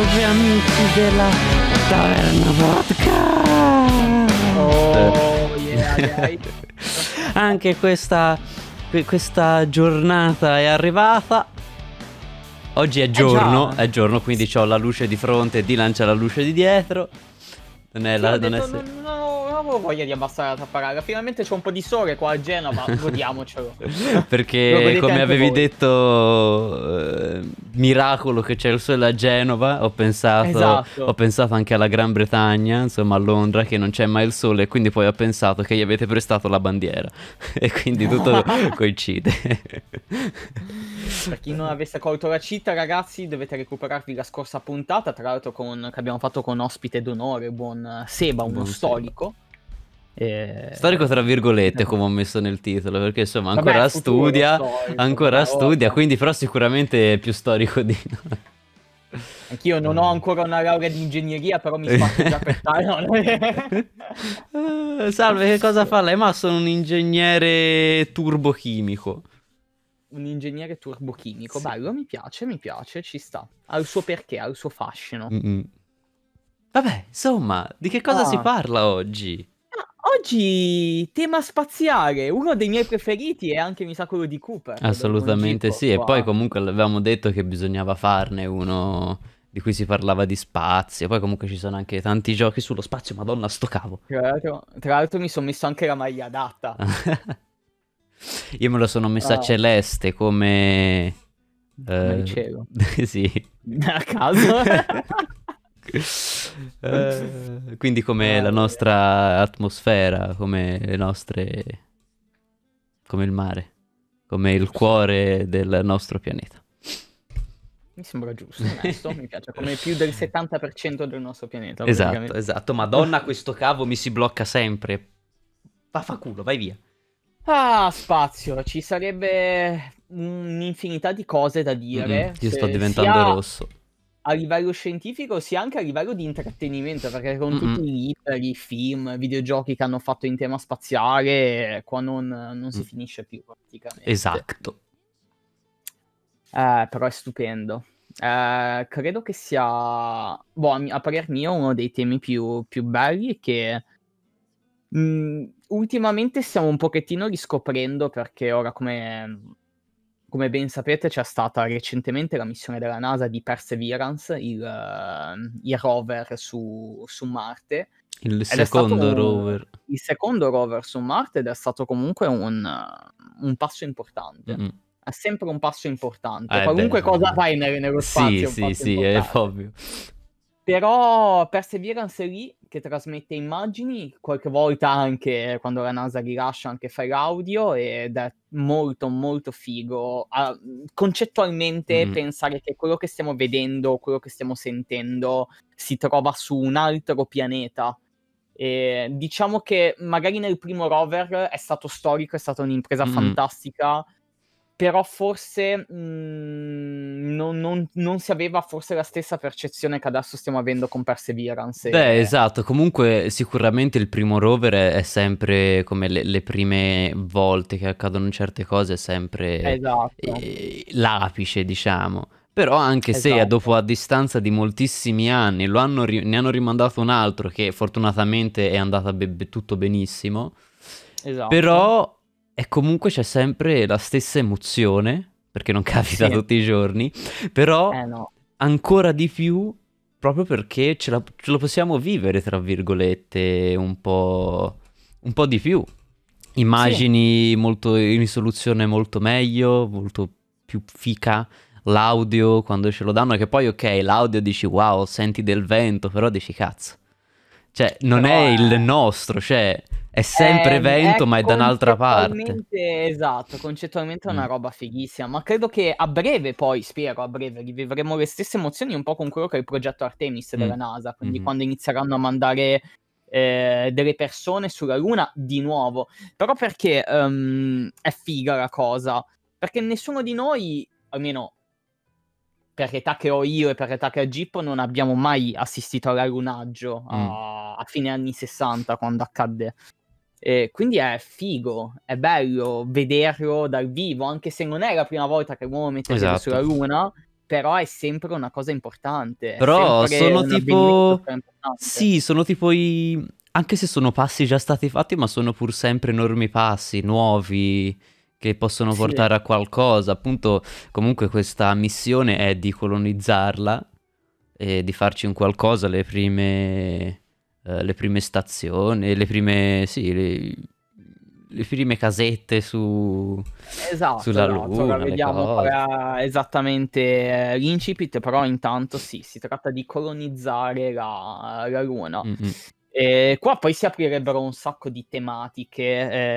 salve amici della Taverna Vodka! Oh, yeah, yeah. Anche questa, questa giornata è arrivata. Oggi è eh, giorno, è giorno, quindi ho la luce di fronte e di lancia la luce di dietro. Non è la... Non è... Non, cavolo voglia di abbassare la tapparella. Finalmente c'è un po' di sole qua a Genova, godiamocelo. Perché come avevi voi. detto, eh, miracolo che c'è il sole a Genova, ho pensato, esatto. ho pensato anche alla Gran Bretagna, insomma a Londra, che non c'è mai il sole, e quindi poi ho pensato che gli avete prestato la bandiera. e quindi tutto coincide. Per chi non avesse colto la città, ragazzi, dovete recuperarvi la scorsa puntata, tra l'altro con, che abbiamo fatto con ospite d'onore, buon Seba, uno buon storico. Seba e... Storico tra virgolette, come ho messo nel titolo, perché insomma ancora Vabbè, studia, storico, ancora studia, quindi però sicuramente è più storico di noi. Anch'io non ho eh. ancora una laurea di ingegneria, però mi spacco già per eh, Salve, che cosa fa lei? Ma sono un ingegnere turbochimico. Un ingegnere turbochimico, sì. bello, mi piace, mi piace, ci sta. Ha il suo perché, ha il suo fascino. Mm-mm. Vabbè, insomma, di che cosa ah. si parla oggi? Oggi tema spaziale, uno dei miei preferiti è anche mi sa quello di Cooper. Assolutamente sì, qua. e poi comunque avevamo detto che bisognava farne uno di cui si parlava di spazio, poi comunque ci sono anche tanti giochi sullo spazio, madonna sto cavo. Tra l'altro, certo, tra l'altro mi sono messo anche la maglia adatta. Io me la sono messa ah. celeste come... Come eh, cielo. sì. A caso. Eh, quindi come la nostra atmosfera, come le nostre... come il mare, come il cuore del nostro pianeta. Mi sembra giusto, onesto, mi piace come più del 70% del nostro pianeta. Esatto, esatto. Madonna, questo cavo mi si blocca sempre. Va vai via. Ah, spazio, ci sarebbe un'infinità di cose da dire. Mm-hmm. Io sto diventando sia... rosso a livello scientifico sia anche a livello di intrattenimento, perché con mm-hmm. tutti i libri, film, videogiochi che hanno fatto in tema spaziale, qua non, non si mm. finisce più praticamente. Esatto. Eh, però è stupendo. Eh, credo che sia, boh, a, a parer mio, uno dei temi più, più belli che... Mh, mm, ultimamente stiamo un pochettino riscoprendo perché ora come come ben sapete, c'è stata recentemente la missione della NASA di Perseverance, il, uh, il rover su, su, Marte. Il secondo rover. Un, il secondo rover su Marte ed è stato comunque un, un passo importante. Mm-hmm. È sempre un passo importante. Eh, Qualunque beh, cosa fai nello spazio. Sì, sì, sì, è ovvio. Però Perseverance è lì che trasmette immagini, qualche volta anche quando la NASA rilascia anche file audio ed è molto molto figo. Uh, concettualmente mm. pensare che quello che stiamo vedendo, quello che stiamo sentendo si trova su un altro pianeta. E diciamo che magari nel primo rover è stato storico, è stata un'impresa mm. fantastica però forse mh, mm, non, non, non, si aveva forse la stessa percezione che adesso stiamo avendo con Perseverance. Beh, e... esatto, comunque sicuramente il primo rover è, è sempre come le, le, prime volte che accadono certe cose, è sempre esatto. eh, l'apice, diciamo. Però anche esatto. se dopo a distanza di moltissimi anni hanno ri- ne hanno rimandato un altro che fortunatamente è andato be- tutto benissimo, esatto. però e comunque c'è sempre la stessa emozione, perché non capita sì. tutti i giorni, però eh, no. ancora di più proprio perché ce, la, ce lo possiamo vivere, tra virgolette, un po', un po di più. Immagini sì. molto, in risoluzione molto meglio, molto più fica, l'audio quando ce lo danno, che poi ok, l'audio dici wow, senti del vento, però dici cazzo. Cioè, non però, è il nostro, cioè, è sempre eh, vento, è ecco, ma è da un'altra parte. Esatto, concettualmente è una mm. roba fighissima. Ma credo che a breve, poi spero a breve, rivivremo le stesse emozioni un po' con quello che è il progetto Artemis mm. della NASA. Quindi mm-hmm. quando inizieranno a mandare eh, delle persone sulla Luna di nuovo. Però perché um, è figa la cosa? Perché nessuno di noi, almeno per l'età che ho io e per l'età che ha Gippo, non abbiamo mai assistito all'allunaggio mm. a, a fine anni 60 quando accadde. E quindi è figo, è bello vederlo dal vivo, anche se non è la prima volta che l'uomo mette esatto. sulla luna, però è sempre una cosa importante. Però sono tipo... Sì, sono tipo i... Anche se sono passi già stati fatti, ma sono pur sempre enormi passi, nuovi, che possono sì. portare a qualcosa. Appunto, comunque questa missione è di colonizzarla e di farci un qualcosa le prime eh, le prime stazioni, le prime, sì, le, le prime casette su, esatto, sulla no, esatto, Luna. vediamo cose. qual è esattamente eh, l'incipit, però intanto sì, si tratta di colonizzare la, la Luna. Mm-hmm. E qua poi si aprirebbero un sacco di tematiche,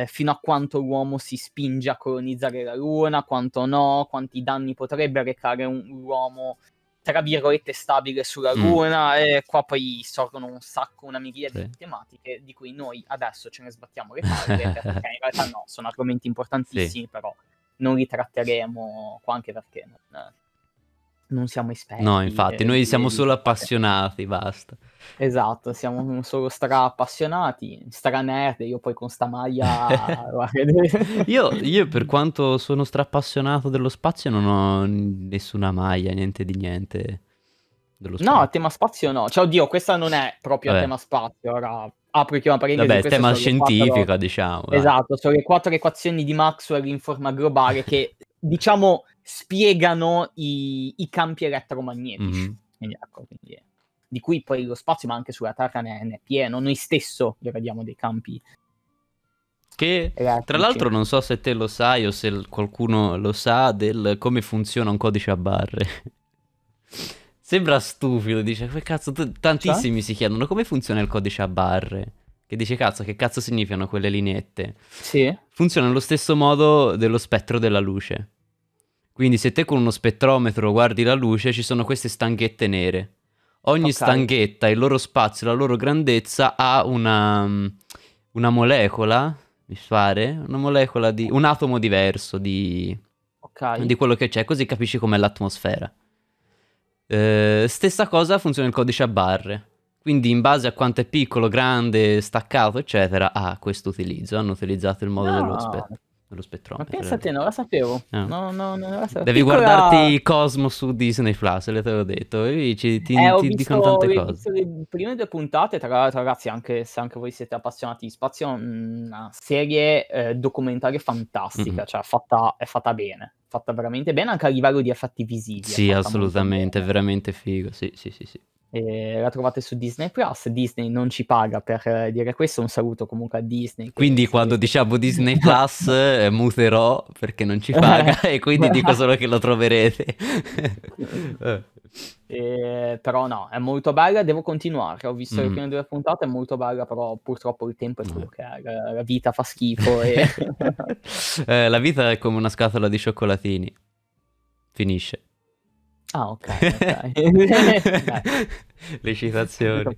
eh, fino a quanto l'uomo si spinge a colonizzare la Luna, quanto no, quanti danni potrebbe recare un, l'uomo tra virgolette stabile sulla mm. Luna mm. e qua poi sorgono un sacco, una miriade sì. di tematiche di cui noi adesso ce ne sbattiamo le palle perché in realtà no, sono argomenti importantissimi sì. però non li tratteremo qua anche perché non, eh, non siamo esperti. No, infatti, noi eh, siamo solo appassionati, basta. Esatto, siamo solo stra appassionati, stra nerd, io poi con sta maglia... io, io, per quanto sono stra appassionato dello spazio non ho nessuna maglia, niente di niente. No, tema spazio no. Cioè, oddio, questa non è proprio Vabbè. tema spazio, ora apro e una parentesi. Vabbè, tema scientifico, quattro... diciamo. Esatto, sono le quattro equazioni di Maxwell in forma globale che, diciamo spiegano i, i campi elettromagnetici. Mm-hmm. Quindi, ecco, quindi, di cui poi lo spazio, ma anche sulla Terra ne, ne è pieno. Noi stesso vediamo dei campi. Che tra l'altro non so se te lo sai o se qualcuno lo sa del come funziona un codice a barre. Sembra stupido, dice, che cazzo, t- tantissimi cioè? si chiedono come funziona il codice a barre che dice cazzo che cazzo significano quelle lineette. Sì. Funziona allo stesso modo dello spettro della luce. Quindi se te con uno spettrometro guardi la luce, ci sono queste stanghette nere. Ogni okay. stanghetta, il loro spazio, la loro grandezza ha una, mm, una molecola, mi pare, una molecola di... un atomo diverso di, okay. di quello che c'è, così capisci com'è l'atmosfera. Eh, stessa cosa funziona il codice a barre. Quindi in base a quanto è piccolo, grande, staccato, eccetera, ha ah, questo utilizzo. Hanno utilizzato il modo no. dello ah. spettro dello spettrometro. Ma pensate, cioè. non la sapevo. Ah. No, no, non la sapevo. Devi Piccola... guardarti Cosmo su Disney Plus, le te l'ho detto. E ci, ti, eh, ti visto, dicono tante cose. le prime due puntate, tra l'altro, ragazzi, anche se anche voi siete appassionati di spazio, mm, una serie eh, documentaria fantastica, mm-hmm. cioè fatta, è fatta bene. Fatta veramente bene anche a livello di effetti visivi. Sì, assolutamente, veramente figo. Sì, sì, sì, sì. Eh, la trovate su Disney Plus. Disney non ci paga per eh, dire questo. Un saluto comunque a Disney. Quindi, quando diciamo Disney Plus, eh, muterò perché non ci paga, e quindi dico solo che lo troverete. eh, però, no, è molto bella. Devo continuare. Ho visto mm. le prime due puntate, è molto bella, però purtroppo il tempo è quello che è. La, vita fa schifo. E... Eh, la vita è come una scatola di cioccolatini, finisce. Ah, ok. okay. Le citazioni.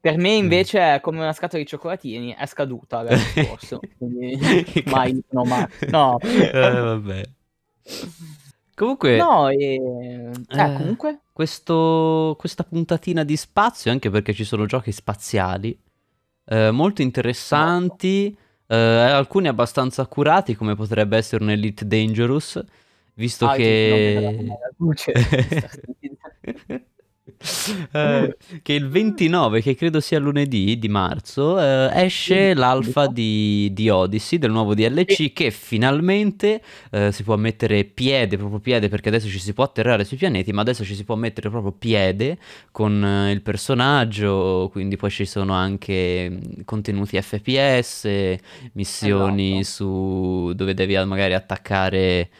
Per me invece è come una scatola di cioccolatini, è scaduta l'anno scorso. Quindi mai, no, ma... No. Eh, vabbè. Comunque... No, e... Eh, eh, comunque... Questo, questa puntatina di spazio, anche perché ci sono giochi spaziali, eh, molto interessanti, esatto. eh, alcuni abbastanza accurati, come potrebbe essere un Elite Dangerous, visto ah, che... eh, che il 29, che credo sia lunedì di marzo, eh, esce l'alfa di, di, Odyssey del nuovo DLC che finalmente eh, si può mettere piede, proprio piede, perché adesso ci si può atterrare sui pianeti, ma adesso ci si può mettere proprio piede con eh, il personaggio, quindi poi ci sono anche mm, contenuti FPS, missioni esatto. su dove devi ah, magari attaccare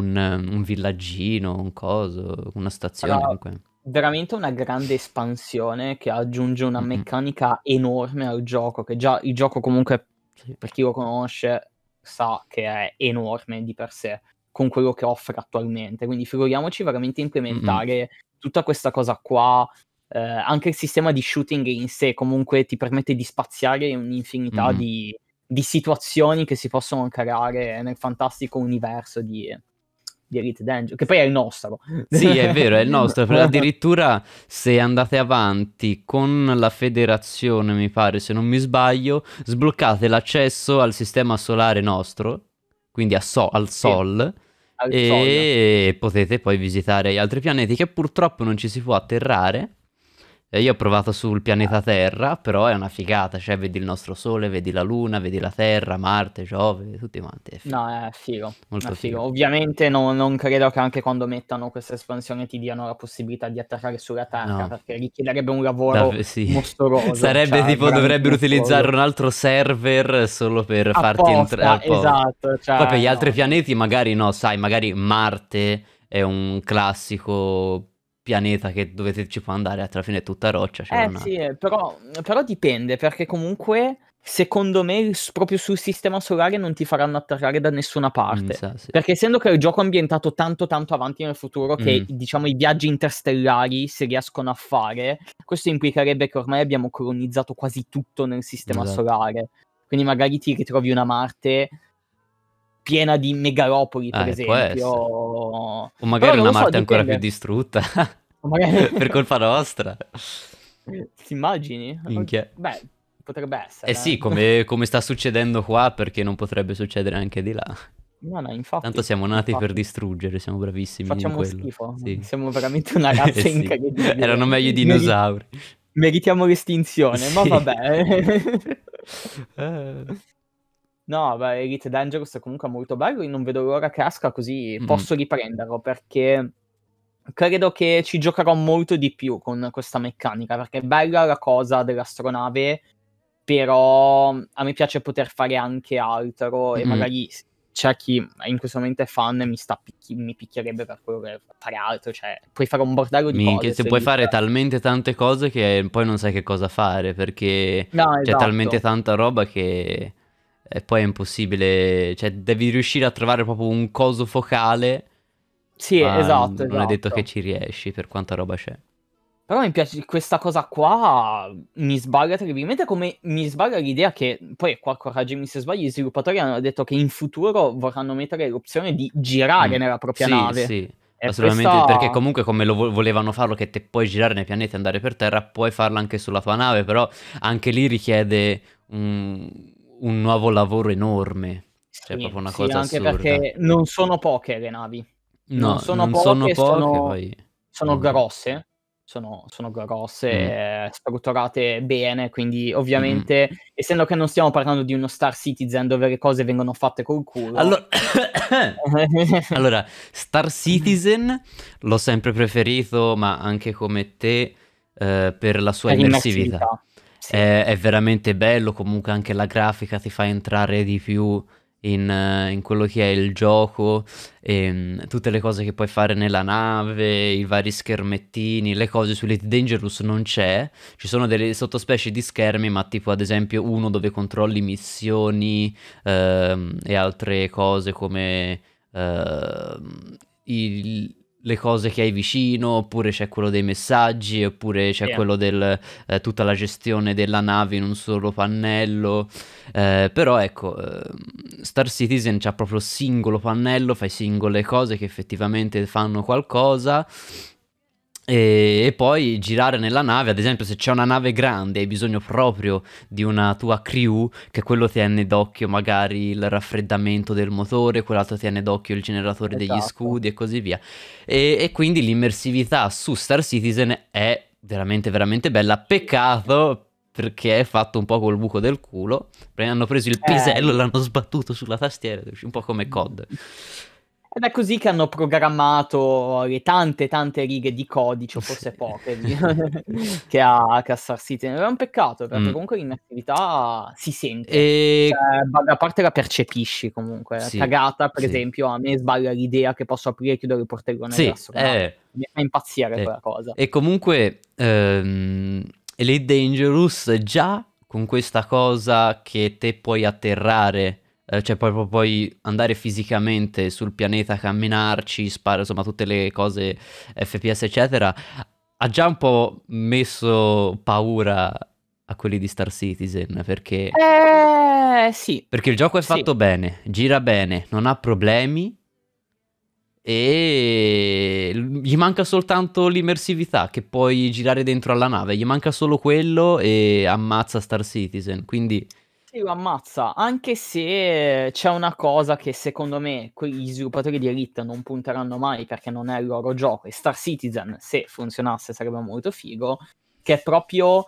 un, un villaggino, un coso, una stazione. Allora, veramente una grande espansione che aggiunge una mm-hmm. meccanica enorme al gioco, che già il gioco comunque, per chi lo conosce, sa che è enorme di per sé con quello che offre attualmente. Quindi figuriamoci veramente implementare mm-hmm. tutta questa cosa qua. Eh, anche il sistema di shooting in sé comunque ti permette di spaziare un'infinità mm-hmm. di, di situazioni che si possono creare nel fantastico universo di, di Elite Dangerous, che poi è il nostro. Sì, è vero, è il nostro. Addirittura se andate avanti con la federazione, mi pare, se non mi sbaglio, sbloccate l'accesso al sistema solare nostro, quindi so- al Sol. e potete poi visitare gli altri pianeti che purtroppo non ci si può atterrare io ho provato sul pianeta Terra, però è una figata, cioè vedi il nostro Sole, vedi la Luna, vedi la Terra, Marte, Giove, tutti quanti. È no, è figo. Molto è figo. figo. Ovviamente no, non credo che anche quando mettano questa espansione ti diano la possibilità di attaccare sulla Terra, no. perché richiederebbe un lavoro Dav- sì. mostruoso. Sarebbe cioè, tipo, dovrebbero mostruoso. utilizzare un altro server solo per Apposta, farti entrare. Esatto. Cioè, Poi per gli no. altri pianeti magari no, sai, magari Marte è un classico pianeta che dovete ci può andare, alla fine è tutta roccia. Cioè eh una... sì, eh, però, però, dipende, perché comunque secondo me proprio sul sistema solare non ti faranno atterrare da nessuna mm, parte. So, sì. Perché essendo che il gioco è ambientato tanto tanto avanti nel futuro che mm. diciamo i viaggi interstellari si riescono a fare, questo implicherebbe che ormai abbiamo colonizzato quasi tutto nel sistema esatto. solare. Quindi magari ti ritrovi una Marte piena di megalopoli, per ah, esempio. O magari una Marte so, ancora più distrutta. Magari... per colpa nostra. Ti immagini? Minchia. Beh, potrebbe essere. Eh sì, eh. come, come, sta succedendo qua, perché non potrebbe succedere anche di là. No, no, infatti. Tanto siamo nati infatti. per distruggere, siamo bravissimi Facciamo in quello. Schifo. Sì. Siamo veramente una eh razza eh sì. incredibile. Erano meglio i dinosauri. Meritiamo l'estinzione, sì. ma vabbè. eh. No, beh, Elite Dangerous è comunque molto bello, io non vedo l'ora che esca così mm. posso riprenderlo perché credo che ci giocherò molto di più con questa meccanica perché è bella la cosa dell'astronave, però mm, a me piace poter fare anche altro e mm-hmm. magari c'è chi in questo momento è fan e mi, picchi- mi picchierebbe per quello che fare altro, cioè puoi fare un bordello di Minchia, cose. Se puoi fare talmente tante cose che poi non sai che cosa fare perché no, esatto. c'è talmente tanta roba che e poi è impossibile, cioè devi riuscire a trovare proprio un coso focale. Sì, esatto. Non esatto. è detto esatto. che ci riesci per quanta roba c'è. Però mi piace questa cosa qua, mi sbaglia terribilmente come mi sbaglia l'idea che, poi qua correggimi se sbaglio, gli sviluppatori hanno detto che in futuro vorranno mettere l'opzione di girare mm. nella propria sì, nave. Sì, e assolutamente, questa... perché comunque come lo volevano farlo, che te puoi girare nei pianeti e andare per terra, puoi farlo anche sulla tua nave, però anche lì richiede un un nuovo lavoro enorme. Cioè, sì, proprio una sì, cosa anche assurda. perché non sono poche le navi. No, non sono non poche, sono, poche, sono, poi... sono grosse, sono, sono, grosse, mm. eh, strutturate bene, quindi mm. ovviamente, mm. essendo che non stiamo parlando di uno Star Citizen dove le cose vengono fatte col culo. Allora, allora Star Citizen l'ho sempre preferito, ma anche come te, eh, per la sua per immersività. immersività sì. è, è, veramente bello, comunque anche la grafica ti fa entrare di più in, eh, in quello che è il gioco, e, ehm, tutte le cose che puoi fare nella nave, i vari schermettini, le cose su Elite Dangerous non c'è, ci sono delle sottospecie di schermi, ma tipo ad esempio uno dove controlli missioni ehm, e altre cose come... Ehm, il, le cose che hai vicino, oppure c'è quello dei messaggi, oppure c'è yeah. quello del eh, tutta la gestione della nave in un solo pannello. Eh, però ecco, eh, Star Citizen c'ha proprio singolo pannello, fai singole cose che effettivamente fanno qualcosa. E, e, poi girare nella nave, ad esempio, se c'è una nave grande e hai bisogno proprio di una tua crew, che quello tiene d'occhio magari il raffreddamento del motore, quell'altro tiene d'occhio il generatore esatto. degli scudi e così via. E, e quindi l'immersività su Star Citizen è veramente, veramente bella. Peccato perché è fatto un po' col buco del culo. Hanno preso il eh. pisello e eh. l'hanno sbattuto sulla tastiera, un po' come COD. Ed è così che hanno programmato le tante, tante righe di codice, o forse poche, che, ha, che ha Star Citizen. È un peccato, perché mm. comunque l'inattività si sente. E... Cioè, a parte la percepisci comunque. Sì, Cagata, per sì. esempio, a me sbaglia l'idea che posso aprire e chiudere il portellone sì, eh, Mi fa impazzire eh, quella cosa. E comunque, ehm, Elite Dangerous già con questa cosa che te puoi atterrare eh, cioè proprio poi andare fisicamente sul pianeta, camminarci, sparare, insomma tutte le cose FPS eccetera, ha già un po' messo paura a quelli di Star Citizen perché... Eh sì. Perché il gioco è fatto sì. bene, gira bene, non ha problemi e gli manca soltanto l'immersività che puoi girare dentro alla nave, gli manca solo quello e ammazza Star Citizen, quindi sì, lo ammazza, anche se c'è una cosa che secondo me gli sviluppatori di Elite non punteranno mai perché non è il loro gioco e Star Citizen, se funzionasse, sarebbe molto figo, che è proprio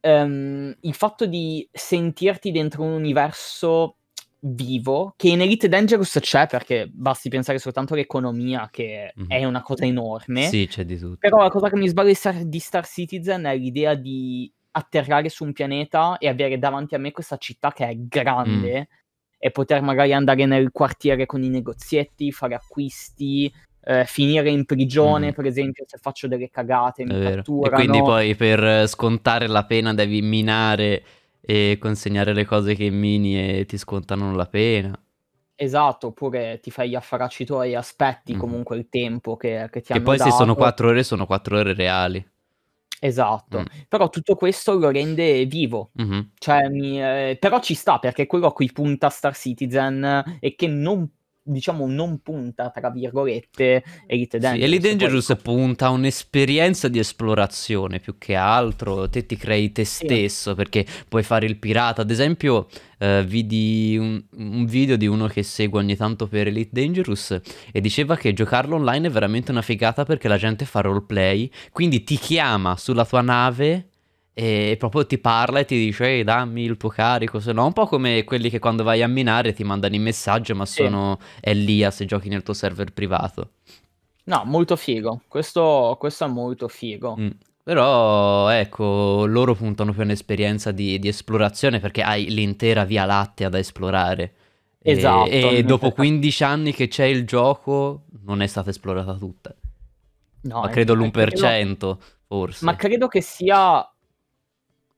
um, il fatto di sentirti dentro un universo vivo, che in Elite Dangerous c'è perché basti pensare soltanto all'economia che mm-hmm. è una cosa enorme. Sì, c'è di tutto. Però la cosa che mi sbaglia di Star, di Star Citizen è l'idea di atterrare su un pianeta e avere davanti a me questa città che è grande mm. e poter magari andare nel quartiere con i negozietti, fare acquisti, eh, finire in prigione, mm. per esempio, se faccio delle cagate, mi catturano. E quindi poi per eh, scontare la pena devi minare e consegnare le cose che mini e ti scontano la pena. Esatto, oppure ti fai gli affaracci tuoi e aspetti mm. comunque il tempo che, che ti che hanno dato. Che poi se sono 4 ore, sono 4 ore reali. Esatto, mm. però tutto questo lo rende vivo, mm-hmm. cioè, mi, eh, però ci sta perché quello a cui punta Star Citizen è eh, che non diciamo non punta tra virgolette Elite Dangerous. Sì, Elite Dangerous poi... punta a un'esperienza di esplorazione più che altro, te ti crei te stesso sì. perché puoi fare il pirata, ad esempio eh, vidi un, un, video di uno che segue ogni tanto per Elite Dangerous e diceva che giocarlo online è veramente una figata perché la gente fa roleplay, quindi ti chiama sulla tua nave e proprio ti parla e ti dice ehi dammi il tuo carico, se no un po' come quelli che quando vai a minare ti mandano i messaggi ma sono sì. Elia se giochi nel tuo server privato. No, molto figo, questo, questo è molto figo. Mm. Però ecco, loro puntano per un'esperienza di, di esplorazione perché hai l'intera Via Lattea da esplorare. Esatto. E, e dopo 15 anni che c'è il gioco non è stata esplorata tutta. No, ma credo l'1%, credo... forse. Ma credo che sia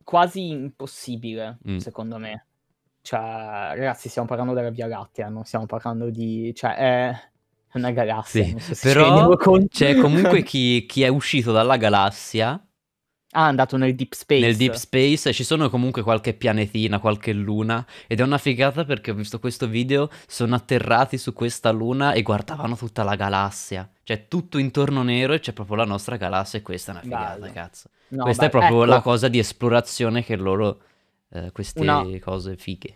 quasi impossibile, mm. secondo me. Cioè, ragazzi, stiamo parlando della Via Lattea, non stiamo parlando di... Cioè, è una galassia. Sì, so però con... c'è comunque chi, chi, è uscito dalla galassia. Ah, è andato nel deep space. Nel deep space ci sono comunque qualche pianetina, qualche luna. Ed è una figata perché ho visto questo video, sono atterrati su questa luna e guardavano tutta la galassia. Cioè tutto intorno nero e c'è proprio la nostra galassia e questa è una figata, Bello. cazzo. No, Questa beh, è proprio ecco. la cosa di esplorazione che loro, eh, queste una, cose fighe.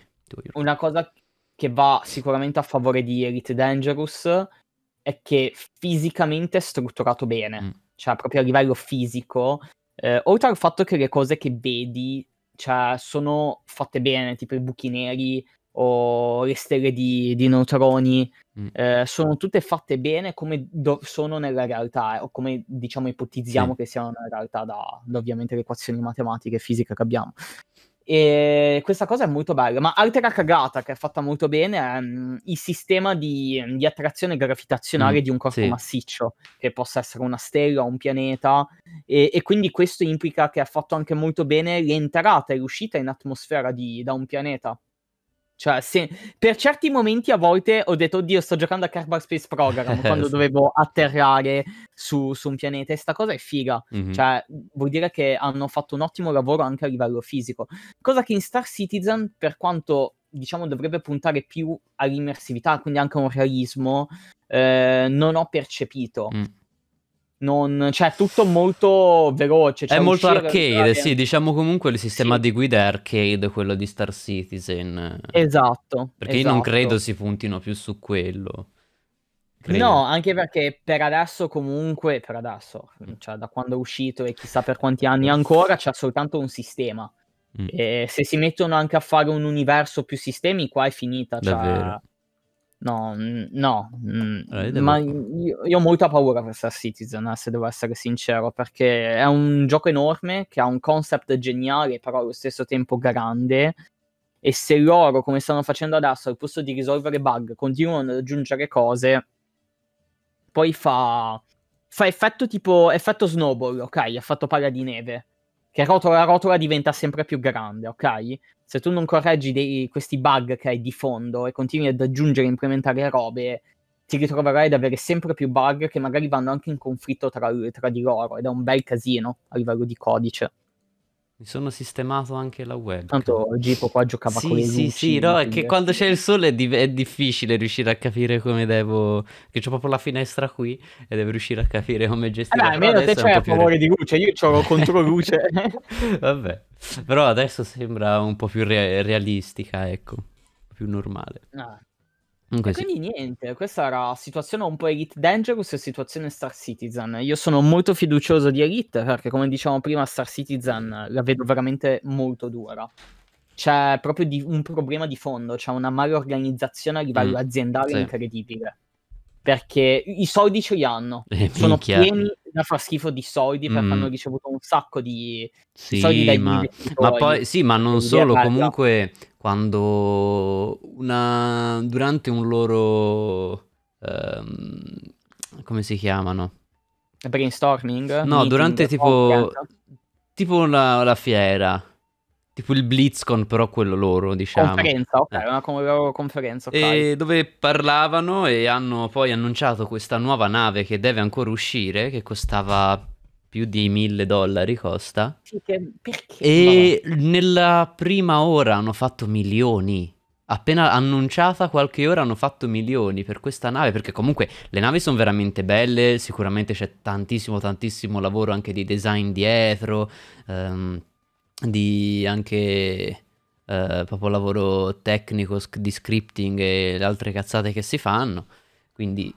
Una cosa che va sicuramente a favore di Elite Dangerous è che fisicamente è strutturato bene, mm. cioè proprio a livello fisico, eh, oltre al fatto che le cose che vedi cioè, sono fatte bene, tipo i buchi neri o le stelle di, di neutroni, Mm. Eh, sono tutte fatte bene come do- sono nella realtà, eh, o come diciamo ipotizziamo sì. che siano nella realtà, da, da ovviamente le equazioni matematiche e fisiche che abbiamo. E questa cosa è molto bella, ma altra cagata che è fatta molto bene è um, il sistema di, di attrazione gravitazionale mm, di un corpo sì. massiccio, che possa essere una stella, o un pianeta, e, e, quindi questo implica che ha fatto anche molto bene l'entrata e l'uscita in atmosfera di, da un pianeta. Cioè, se... per certi momenti a volte ho detto, oddio, sto giocando a Kerbal Space Program quando dovevo atterrare su, su, un pianeta. E sta cosa è figa. Mm-hmm. Cioè, vuol dire che hanno fatto un ottimo lavoro anche a livello fisico. Cosa che in Star Citizen, per quanto diciamo dovrebbe puntare più all'immersività, quindi anche a un realismo, eh, non ho percepito. Mm non, cioè, è tutto molto veloce. Cioè, è molto arcade, sì, diciamo comunque il sistema sì. di guida è arcade, quello di Star Citizen. Esatto. Perché esatto. io non esatto. credo si puntino più su quello. Credo. No, anche perché per adesso comunque, per adesso, mm. cioè da quando è uscito e chissà per quanti anni mm. ancora, c'è soltanto un sistema. Mm. se si mettono anche a fare un universo più sistemi, qua ah, è finita. Cioè, No, no, eh, ma io, io, ho molta paura per Star Citizen, eh, se devo essere sincero, perché è un gioco enorme che ha un concept geniale, però allo stesso tempo grande. E se loro, come stanno facendo adesso, al posto di risolvere bug, continuano ad aggiungere cose, poi fa, fa effetto tipo effetto snowball, ok? Effetto palla di neve, che rotola, rotola diventa sempre più grande, ok? se tu non correggi dei, questi bug che hai di fondo e continui ad aggiungere e implementare robe, ti ritroverai ad avere sempre più bug che magari vanno anche in conflitto tra, tra di loro ed è un bel casino a livello di codice. Mi sono sistemato anche la web. Tanto Gipo qua giocava sì, con le Sì, luci, sì, no, è che eh. quando c'è il sole è, di- è, difficile riuscire a capire come devo... Che c'ho proprio la finestra qui e devo riuscire a capire come gestire... Allora, almeno te c'hai a favore di luce, io c'ho contro luce. Vabbè, però adesso sembra un po' più re- realistica, ecco, più normale. No. Ah, Comunque, quindi sì. niente, questa era situazione un po' Elite Dangerous e situazione Star Citizen. Io sono molto fiducioso di Elite perché come diciamo prima Star Citizen la vedo veramente molto dura. C'è proprio di, un problema di fondo, c'è una malorganizzazione a livello mm, aziendale sì. incredibile. Perché i soldi ce li hanno, eh, sono minchia. pieni da far schifo di soldi perché mm. hanno ricevuto un sacco di sì, soldi dai ma... ma poi sì, ma non eh, solo, comunque quando una, durante un loro... Um, come si chiamano? Brainstorming? No, durante tipo... Podcast. Tipo la, la, fiera. Tipo il BlitzCon, però quello loro, diciamo. Conferenza, ok, eh. una conferenza. Okay. dove parlavano e hanno poi annunciato questa nuova nave che deve ancora uscire, che costava più di mille dollari costa. Sì, che, perché? E Vabbè. nella prima ora hanno fatto milioni. Appena annunciata qualche ora hanno fatto milioni per questa nave, perché comunque le navi sono veramente belle, sicuramente c'è tantissimo tantissimo lavoro anche di design dietro, ehm, di anche eh, proprio lavoro tecnico di scripting e le altre cazzate che si fanno, quindi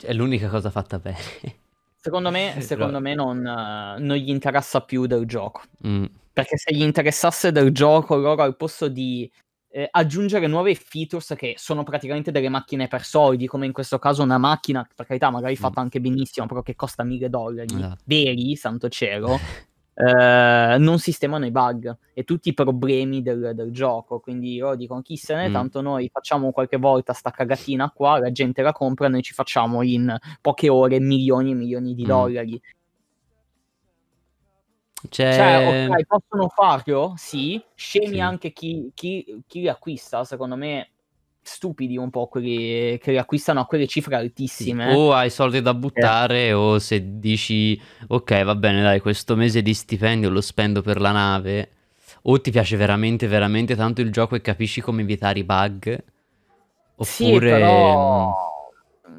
è l'unica cosa fatta bene. Secondo me, eh, secondo me non, non, gli interessa più del gioco. Mm. Perché se gli interessasse del gioco, loro al posto di eh, aggiungere nuove features che sono praticamente delle macchine per soldi, come in questo caso una macchina, per carità, magari mm. fatta anche benissimo, però che costa mille dollari, esatto. veri, santo cielo, Eh, non sistemano i bug e tutti i problemi del, del gioco. Quindi io dico, chi se ne, mm. tanto noi facciamo qualche volta sta cagatina qua, la gente la compra, e noi ci facciamo in poche ore milioni e milioni di mm. dollari. Cioè... cioè, ok, possono farlo? Sì. Scemi sì. anche chi, chi, chi li acquista, secondo me stupidi un po' quelli che riacquistano a quelle cifre altissime. o hai soldi da buttare eh. o se dici ok va bene dai questo mese di stipendio lo spendo per la nave o ti piace veramente veramente tanto il gioco e capisci come evitare i bug oppure... Sì, però mm,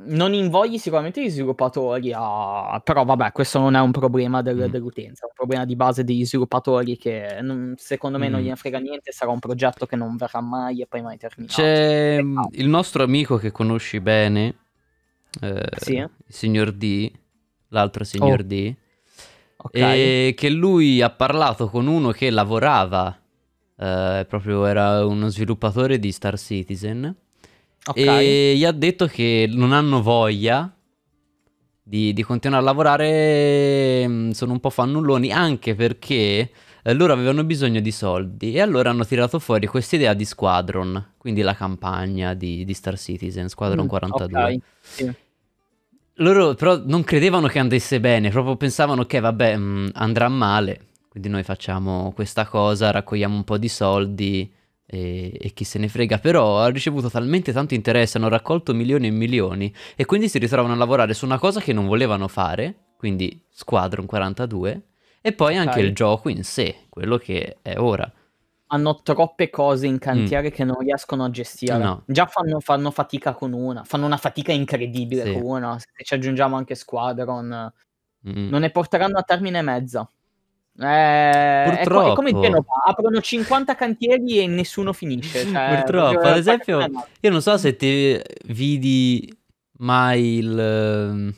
non invogli sicuramente gli sviluppatori a... però vabbè, questo non è un problema del, mm. dell'utenza, è un problema di base degli sviluppatori che non, secondo me mm. non gliene frega niente, sarà un progetto che non verrà mai e poi mai terminato. C'è ah. il nostro amico che conosci bene, eh, sì. il signor D, l'altro signor oh. D, okay. e che lui ha parlato con uno che lavorava, eh, proprio era uno sviluppatore di Star Citizen Okay. E gli ha detto che non hanno voglia di, di, continuare a lavorare, mm, sono un po' fannulloni, anche perché eh, loro avevano bisogno di soldi e allora hanno tirato fuori questa idea di Squadron, quindi la campagna di, di Star Citizen, Squadron mm, 42. Okay. Loro però non credevano che andesse bene, proprio pensavano che vabbè mm, andrà male, quindi noi facciamo questa cosa, raccogliamo un po' di soldi e, e, chi se ne frega, però ha ricevuto talmente tanto interesse, hanno raccolto milioni e milioni e quindi si ritrovano a lavorare su una cosa che non volevano fare, quindi Squadron 42, e poi anche Dai. il gioco in sé, quello che è ora. Hanno troppe cose in cantiere mm. che non riescono a gestire. No. Già fanno, fanno, fatica con una, fanno una fatica incredibile sì. con una, se ci aggiungiamo anche Squadron, mm. non ne porteranno a termine mezza. Eh, Purtroppo. È, come in Genova, aprono 50 cantieri e nessuno finisce. Cioè, Purtroppo, ad esempio, io non so se ti vidi mai il,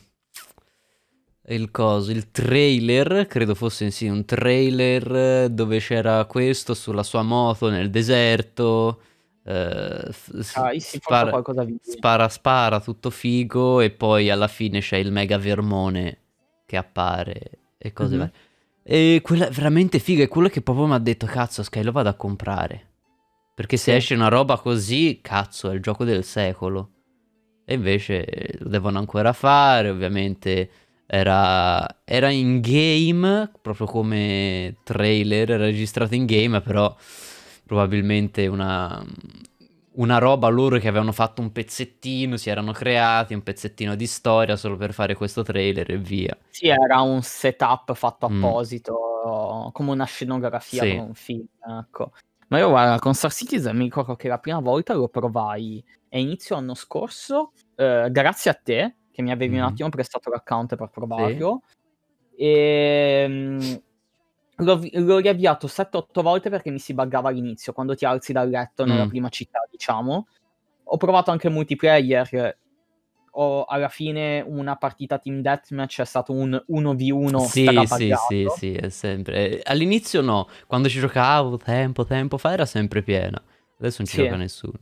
il coso, il trailer, credo fosse sì, un trailer dove c'era questo sulla sua moto nel deserto. Uh, ah, spara, spara, spara tutto figo e poi alla fine c'è il mega vermone che appare e cose mm-hmm. varie e quella è veramente figa, è quello che proprio mi ha detto, cazzo Sky lo vado a comprare. Perché se sì. esce una roba così, cazzo, è il gioco del secolo. E invece eh, lo devono ancora fare, ovviamente era, era in game, proprio come trailer, registrato in game, però probabilmente una, una roba loro che avevano fatto un pezzettino, si erano creati un pezzettino di storia solo per fare questo trailer e via. Sì, era un setup fatto mm. apposito, mm. come una scenografia sì. un film, ecco. Ma io guarda, con Star Citizen mi ricordo che la prima volta lo provai a inizio anno scorso, eh, grazie a te, che mi avevi mm. un attimo prestato l'account per provarlo, sì. Ehm, e L'ho, l'ho riavviato 7-8 volte perché mi si buggava all'inizio, quando ti alzi dal letto nella mm. prima città, diciamo. Ho provato anche multiplayer. Ho, alla fine una partita team deathmatch è stato un 1v1 sì, sì, sì, sì, è sempre... Eh, all'inizio no, quando ci giocavo tempo, tempo fa era sempre piena. Adesso non ci sì. gioca nessuno.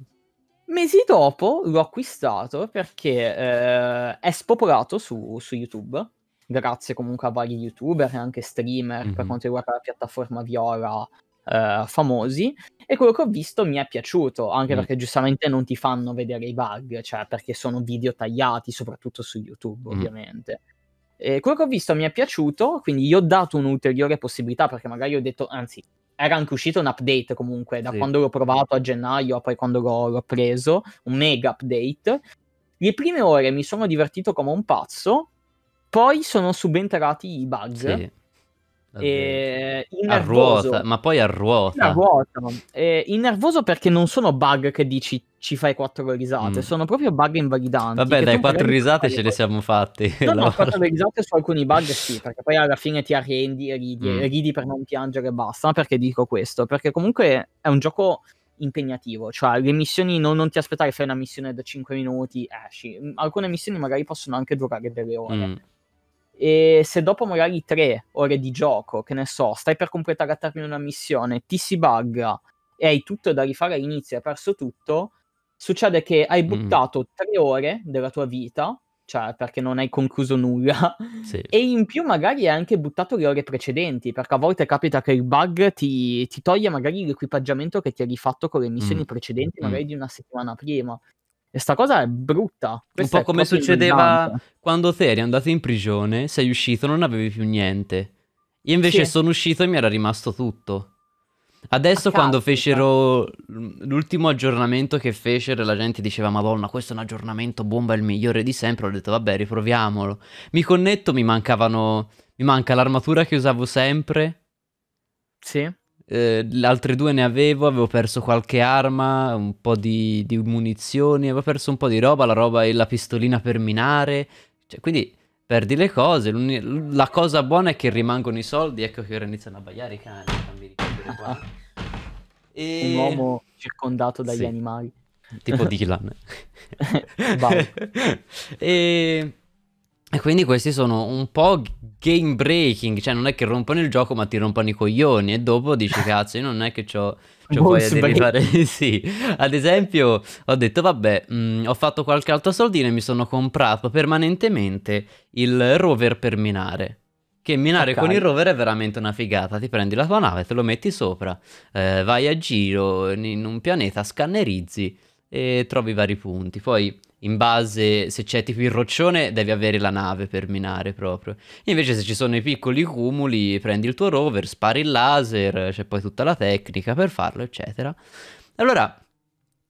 Mesi dopo l'ho acquistato perché eh, è spopolato su, su YouTube grazie comunque a vari youtuber e anche streamer mm-hmm. per mhm. quanto riguarda la piattaforma Viola eh, famosi e quello che ho visto mi è piaciuto anche mm perché giustamente non ti fanno vedere i bug cioè perché sono video tagliati soprattutto su YouTube mm ovviamente e quello che ho visto mi è piaciuto quindi gli ho dato un'ulteriore possibilità perché magari ho detto anzi era anche uscito un update comunque da sì. quando l'ho provato a gennaio a poi quando l'ho, l'ho preso un mega update le prime ore mi sono divertito come un pazzo poi sono subentrati i Bugs. Sì. Eh, a ruota, ma poi a ruota. ruota. Eh, nervoso perché non sono bug che dici ci fai quattro risate, mm. sono proprio bug invalidanti. Vabbè, dai, quattro risate ce le siamo fatte. No, no, quattro risate su alcuni bug sì, perché poi alla fine ti arrendi e ridi, mm. ridi per non piangere e basta. Ma perché dico questo? Perché comunque è un gioco impegnativo, cioè le missioni non, non ti aspettare fai una missione da 5 minuti, esci. Alcune missioni magari possono anche durare delle ore. Mm e se dopo magari tre ore di gioco, che ne so, stai per completare a termine una missione, ti si bugga e hai tutto da rifare all'inizio, e hai perso tutto, succede che hai mm. buttato mm. tre ore della tua vita, cioè perché non hai concluso nulla, sì. e in più magari hai anche buttato le ore precedenti, perché a volte capita che il bug ti, ti toglie magari l'equipaggiamento che ti hai rifatto con le missioni mm. precedenti, mm. magari mm. di una settimana prima. E sta cosa è brutta. Questa un po' come succedeva brillante. quando te eri andato in prigione, sei uscito, non avevi più niente. Io invece sì. sono uscito e mi era rimasto tutto. Adesso ah, quando fecero l'ultimo aggiornamento che fecero la gente diceva Madonna questo è un aggiornamento bomba il migliore di sempre ho detto vabbè riproviamolo mi connetto mi mancavano mi manca l'armatura che usavo sempre sì Ehm, le altre due ne avevo, avevo perso qualche arma, un po' di, di, munizioni, avevo perso un po' di roba, la roba e la pistolina per minare. Cioè, quindi perdi le cose. La cosa buona è che rimangono i soldi, ecco che ora iniziano a bagliare i cani, bambini. Qua. E... Un uomo circondato dagli sì. animali. Tipo Dylan. e... E quindi questi sono un po' game breaking, cioè non è che rompono il gioco ma ti rompono i coglioni e dopo dici cazzo io non è che ho voglia di rifare, sì, ad esempio ho detto vabbè mh, mm, ho fatto qualche altro soldino e mi sono comprato permanentemente il rover per minare, che minare okay. con il rover è veramente una figata, ti prendi la tua nave, te lo metti sopra, eh, vai a giro in un pianeta, scannerizzi e trovi vari punti, poi in base se c'è tipo il roccione devi avere la nave per minare proprio. Invece se ci sono i piccoli cumuli prendi il tuo rover, spari il laser, c'è poi tutta la tecnica per farlo eccetera. Allora,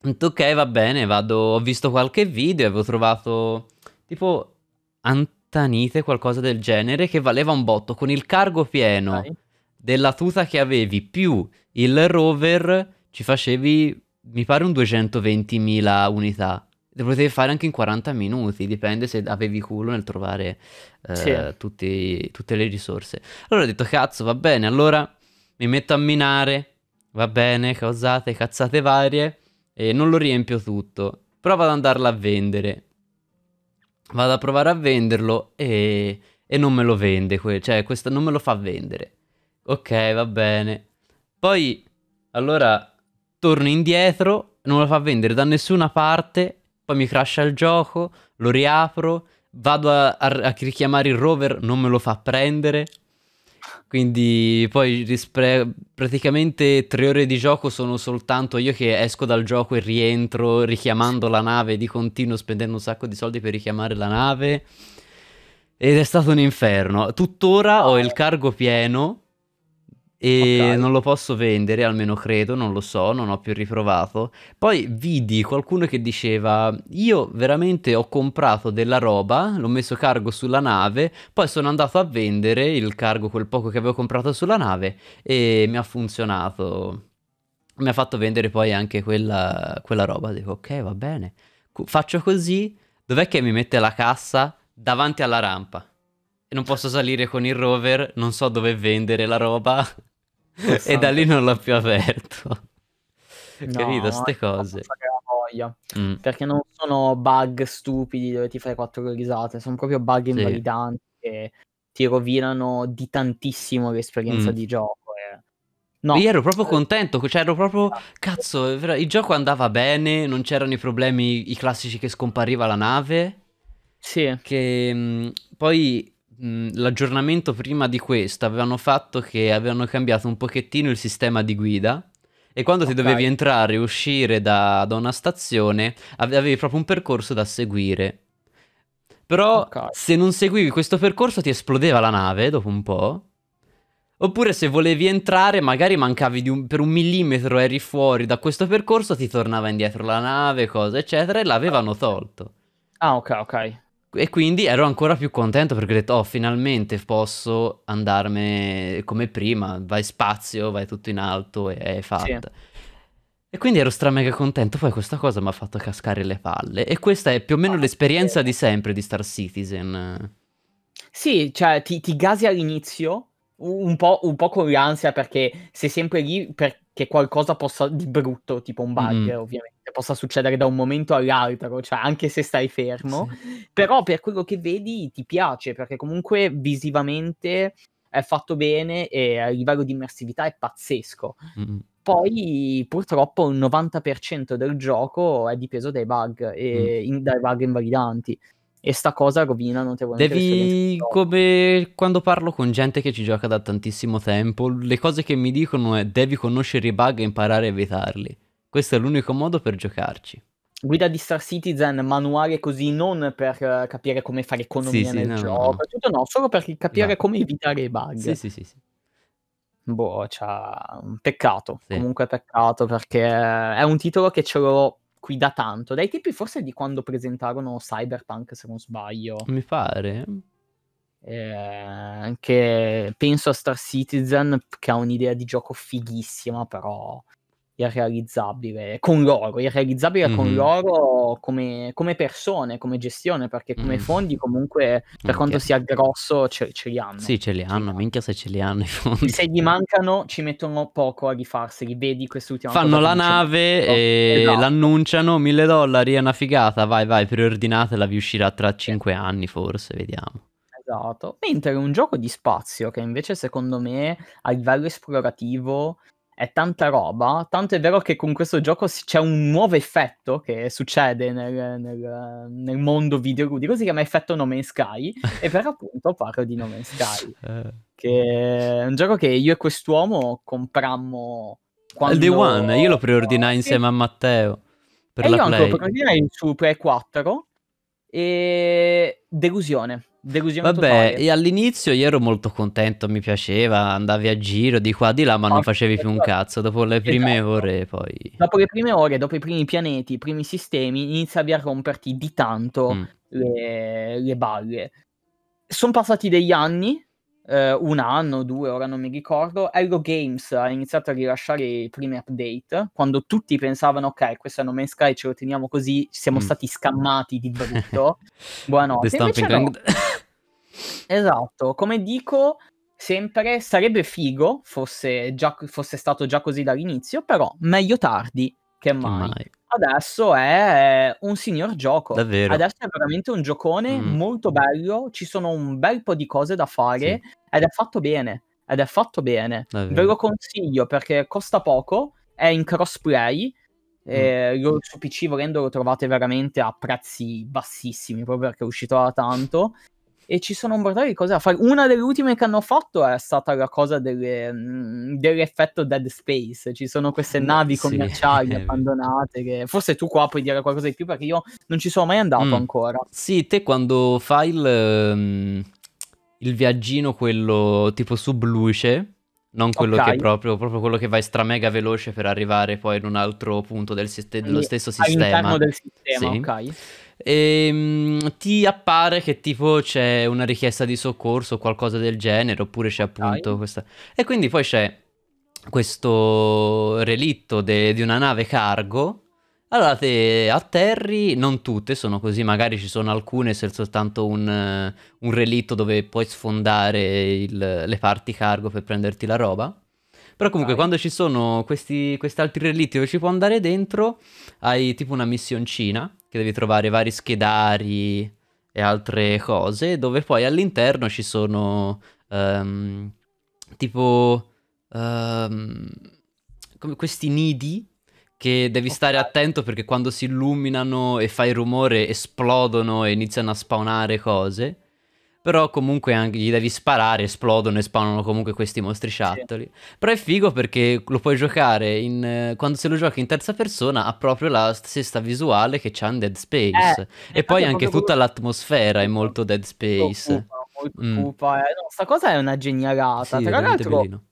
ok va bene, vado, ho visto qualche video e avevo trovato tipo Antanite, qualcosa del genere, che valeva un botto con il cargo pieno okay. della tuta che avevi più il rover ci facevi mi pare un 220.000 unità lo potevi fare anche in 40 minuti, dipende se avevi culo nel trovare eh, sì. tutti, tutte le risorse. Allora ho detto, cazzo, va bene, allora mi metto a minare, va bene, causate, cazzate varie, e non lo riempio tutto. Provo ad andarla a vendere. Vado a provare a venderlo e, e non me lo vende, que- cioè questa non me lo fa vendere. Ok, va bene. Poi, allora, torno indietro, non lo fa vendere da nessuna parte poi mi crasha il gioco, lo riapro, vado a, a, a richiamare il rover, non me lo fa prendere. Quindi poi rispre- praticamente tre ore di gioco sono soltanto io che esco dal gioco e rientro richiamando la nave di continuo, spendendo un sacco di soldi per richiamare la nave. Ed è stato un inferno. Tuttora ho il cargo pieno e okay. non lo posso vendere, almeno credo, non lo so, non ho più riprovato. Poi vidi qualcuno che diceva, io veramente ho comprato della roba, l'ho messo cargo sulla nave, poi sono andato a vendere il cargo, quel poco che avevo comprato sulla nave e mi ha funzionato. Mi ha fatto vendere poi anche quella, quella roba, dico ok va bene, faccio così, dov'è che mi mette la cassa? Davanti alla rampa non posso salire con il rover, non so dove vendere la roba e da lì non l'ho più aperto. No, Capito, ste cose. Voglia, mm. Perché non sono bug stupidi dove ti fai quattro risate, sono proprio bug invalidanti sì. che ti rovinano di tantissimo l'esperienza mm. di gioco. E... Eh. No. Io ero proprio contento, cioè ero proprio, ah. cazzo, il gioco andava bene, non c'erano i problemi, i classici che scompariva la nave. Sì. Che mh, mm, poi l'aggiornamento prima di questo avevano fatto che avevano cambiato un pochettino il sistema di guida e quando okay. ti dovevi entrare e uscire da, da, una stazione avevi proprio un percorso da seguire. Però okay. se non seguivi questo percorso ti esplodeva la nave dopo un po'. Oppure se volevi entrare magari mancavi un, per un millimetro, eri fuori da questo percorso, ti tornava indietro la nave, cosa eccetera, e l'avevano ah, tolto. Ah ok ok. E quindi ero ancora più contento perché ho detto, oh, finalmente posso andarmene come prima, vai spazio, vai tutto in alto e è fatta. Sì. E quindi ero stramega contento, poi questa cosa mi ha fatto cascare le palle. E questa è più o meno ah, l'esperienza sì. di sempre di Star Citizen. Sì, cioè ti, ti gasi all'inizio, un po', un po', con l'ansia perché sei sempre lì perché qualcosa possa di brutto, tipo un bug mm. ovviamente che possa succedere da un momento all'altro, cioè anche se stai fermo, sì. però per quello che vedi ti piace perché comunque visivamente è fatto bene e a livello di immersività è pazzesco. Mm. Poi purtroppo il 90% del gioco è dipeso dai bug, e, mm. in, dai bug invalidanti e sta cosa rovina notevolmente devi come quando parlo con gente che ci gioca da tantissimo tempo le cose che mi dicono è devi conoscere i bug e imparare a evitarli questo è l'unico modo per giocarci. Guida di Star Citizen, manuale così non per eh, capire come fare economia sì, nel sì, gioco, no, no. no, solo per capire no. Esatto. come evitare i bug. Sì, sì, sì. sì. Boh, cioè, peccato, sì. comunque peccato perché è un titolo che ce l'ho qui da tanto, dai tempi forse di quando presentarono Cyberpunk se non sbaglio. Mi pare. Eh, anche penso a Star Citizen che ha un'idea di gioco fighissima, però irrealizzabile con loro, irrealizzabile mm-hmm. con mhm. loro come, come, persone, come gestione, perché come mm fondi comunque per okay. quanto sia grosso ce, ce, li hanno. Sì, ce li hanno, sì. minchia se ce li hanno i fondi. Se gli mancano ci mettono poco a rifarseli, vedi quest'ultima Fanno la nave e esatto. l'annunciano, mille dollari è una figata, vai vai, preordinatela, vi uscirà tra cinque sì. anni forse, vediamo. Esatto, mentre un gioco di spazio che invece secondo me a livello esplorativo è tanta roba, tanto è vero che con questo gioco c'è un nuovo effetto che succede nel, nel, nel mondo videoludico, si chiama effetto No Man's Sky, e per appunto parlo di No Man's Sky, eh. che è un gioco che io e quest'uomo comprammo quando... Al One, io lo preordinai insieme a Matteo per e la io Play. Io lo preordinai su Play 4 e... delusione Delusione Vabbè, totale. e all'inizio io ero molto contento, mi piaceva, andavi a giro di qua di là, ma non ah, facevi più un esatto. cazzo. Dopo le prime esatto. ore, poi. Dopo le prime ore, dopo i primi pianeti, i primi sistemi, iniziavi a romperti di tanto mm. le, le, balle. Sono passati degli anni, eh, un anno, due, ora non mi ricordo. Hello Games ha iniziato a rilasciare i primi update. Quando tutti pensavano, ok, questo è No Man's Sky, ce lo teniamo così, siamo mm. stati scammati di brutto. Buonanotte. The Esatto, come dico sempre, sarebbe figo fosse, già, fosse stato già così dall'inizio, però meglio tardi che mai. mai. Adesso è un signor gioco. Davvero. Adesso è veramente un giocone mm. molto bello, ci sono un bel po' di cose da fare sì. ed è fatto bene. Ed è fatto bene. Davvero. Ve lo consiglio perché costa poco, è in crossplay. Mm. Eh, lo, su PC volendo lo trovate veramente a prezzi bassissimi proprio perché è uscito da tanto e ci sono un bordello di cose da fare. Una delle ultime che hanno fatto è stata la cosa delle, mm, dell'effetto Dead Space. Ci sono queste navi commerciali sì. abbandonate. Che... Forse tu qua puoi dire qualcosa di più perché io non ci sono mai andato mm. ancora. Sì, te quando fai il, ehm, il viaggino, quello tipo subluce, non quello okay. che è proprio, proprio quello che vai stramega veloce per arrivare poi in un altro punto del dello stesso sistema. All'interno del sistema, sì. ok e, ehm, mh, ti appare che tipo c'è una richiesta di soccorso o qualcosa del genere, oppure c'è appunto Dai. questa... E quindi poi c'è questo relitto de- di una nave cargo. Allora te atterri, non tutte sono così, magari ci sono alcune se è soltanto un, un relitto dove puoi sfondare il, le parti cargo per prenderti la roba. Però comunque Dai. quando ci sono questi, questi altri relitti dove ci può andare dentro, hai tipo una missioncina che devi trovare vari schedari e altre cose, dove poi all'interno ci sono um, tipo um, come questi nidi che devi stare attento perché quando si illuminano e fai rumore esplodono e iniziano a spawnare cose però comunque anche gli devi sparare, esplodono e spawnano comunque questi mostri sciattoli. Sì. Però è figo perché lo puoi giocare in, quando se lo giochi in terza persona ha proprio la stessa visuale che c'ha in Dead Space. Eh, e poi anche tutta quello... l'atmosfera è molto Dead Space. Molto cupa, molto mm. cupa. Eh, no, sta cosa è una genialata. Sì, Tra l'altro...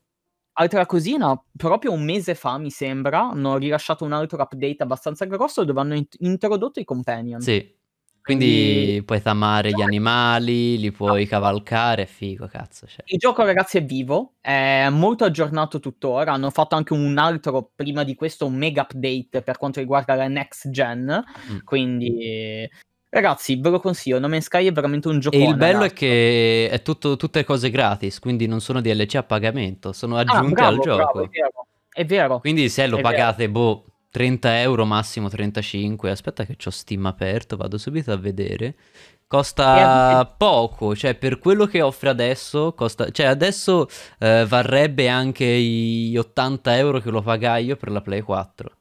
Altra cosina, proprio un mese fa mi sembra, hanno rilasciato un altro update abbastanza grosso dove hanno int- introdotto i companion. Sì. Quindi puoi tamare gli animali, li puoi ah. cavalcare, figo cazzo. Cioè. Il gioco ragazzi è vivo, è molto aggiornato tuttora, hanno fatto anche un altro prima di questo, un mega update per quanto riguarda la next gen, mm. quindi ragazzi ve lo consiglio, No Man's Sky è veramente un gioco. E il bello ragazzi. è che è tutto, tutte cose gratis, quindi non sono DLC a pagamento, sono ah, aggiunte ah, bravo, al gioco. Bravo, è, vero, è vero. Quindi se lo è pagate, vero. boh... 30 euro massimo 35 aspetta che ho Steam aperto vado subito a vedere costa poco cioè per quello che offre adesso costa cioè adesso eh, varrebbe anche gli 80 euro che lo pagai io per la play 4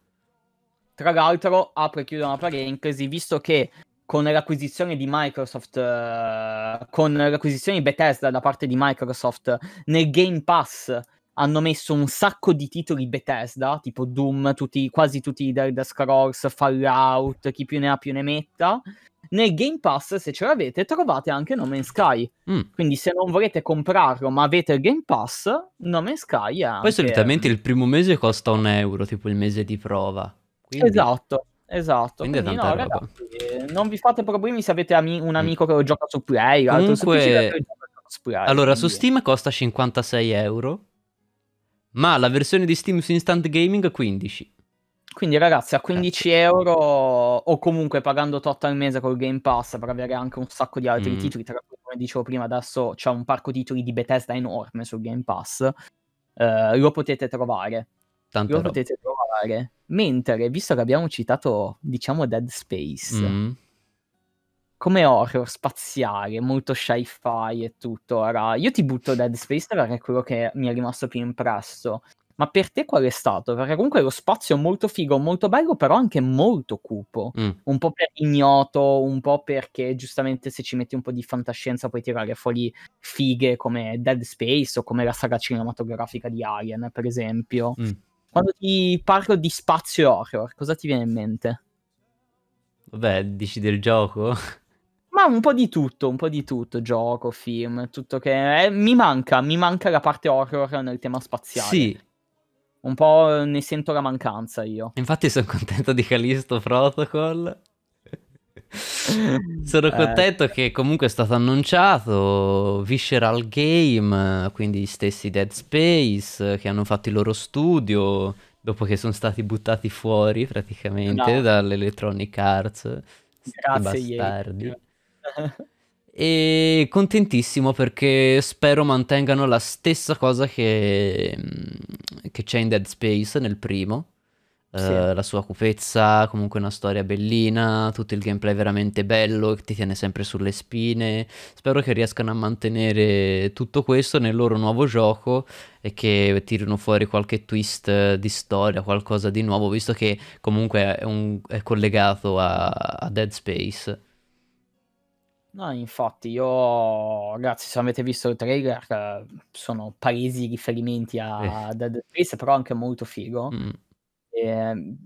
tra l'altro apro e chiudo una parentesi visto che con l'acquisizione di Microsoft, uh, con l'acquisizione di Bethesda da parte di Microsoft nel Game Pass hanno messo un sacco di titoli Bethesda, tipo Doom, tutti, quasi tutti i Dead Scrolls, Fallout, chi più ne ha più ne metta. Nel Game Pass, se ce l'avete, trovate anche No Man's Sky. Mm. Quindi se non volete comprarlo, ma avete il Game Pass, No Man's Sky è anche... Poi solitamente il primo mese costa un euro, tipo il mese di prova. Quindi... Esatto. Esatto, quindi, quindi no, ragazzi, non vi fate problemi se avete ami- un mm. amico mm. che lo gioca su Play. Comunque, su PC, gioca su Play, allora quindi... su Steam costa 56 euro, ma la versione di Steam su Instant Gaming 15. Quindi ragazzi a 15 Grazie. euro o comunque pagando tot al mese col Game Pass per avere anche un sacco di altri mm. titoli, tra cui come dicevo prima adesso c'è un parco titoli di Bethesda enorme sul Game Pass, eh, lo potete trovare. Tante lo roba. potete trovare. Mentre, visto che abbiamo citato, diciamo, Dead Space, mm come horror spaziale, molto sci-fi e tutto. Ora, io ti butto Dead Space perché è quello che mi è rimasto più impresso. Ma per te qual è stato? Perché comunque lo spazio è molto figo, molto bello, però anche molto cupo. Mm. Un po' per ignoto, un po' perché giustamente se ci metti un po' di fantascienza puoi tirare fuori fighe come Dead Space o come la saga cinematografica di Alien, per esempio. Mm. Quando ti parlo di spazio horror, cosa ti viene in mente? Vabbè, dici del gioco? Ma un po' di tutto, un po' di tutto, gioco, film, tutto che... Eh, mi manca, mi manca la parte horror nel tema spaziale. Sì. Un po' ne sento la mancanza io. Infatti sono contento di Callisto Protocol. sono eh. contento eh. che comunque è stato annunciato Visceral Game, quindi gli stessi Dead Space che hanno fatto il loro studio dopo che sono stati buttati fuori praticamente no. dall'Electronic Arts. Grazie, bastardi. Ieri e contentissimo perché spero mantengano la stessa cosa che, mm, che c'è in Dead Space nel primo. Eh, sì. la sua cupezza, comunque una storia bellina, tutto il gameplay veramente bello, che ti tiene sempre sulle spine. Spero che riescano a mantenere tutto questo nel loro nuovo gioco e che tirino fuori qualche twist eh, di storia, qualcosa di nuovo, visto che comunque è, un, è collegato a, a Dead Space. No, infatti, io, ragazzi, se avete visto il trailer, eh, sono palesi riferimenti a Dead Space, però anche molto figo. Mm. E, ehm,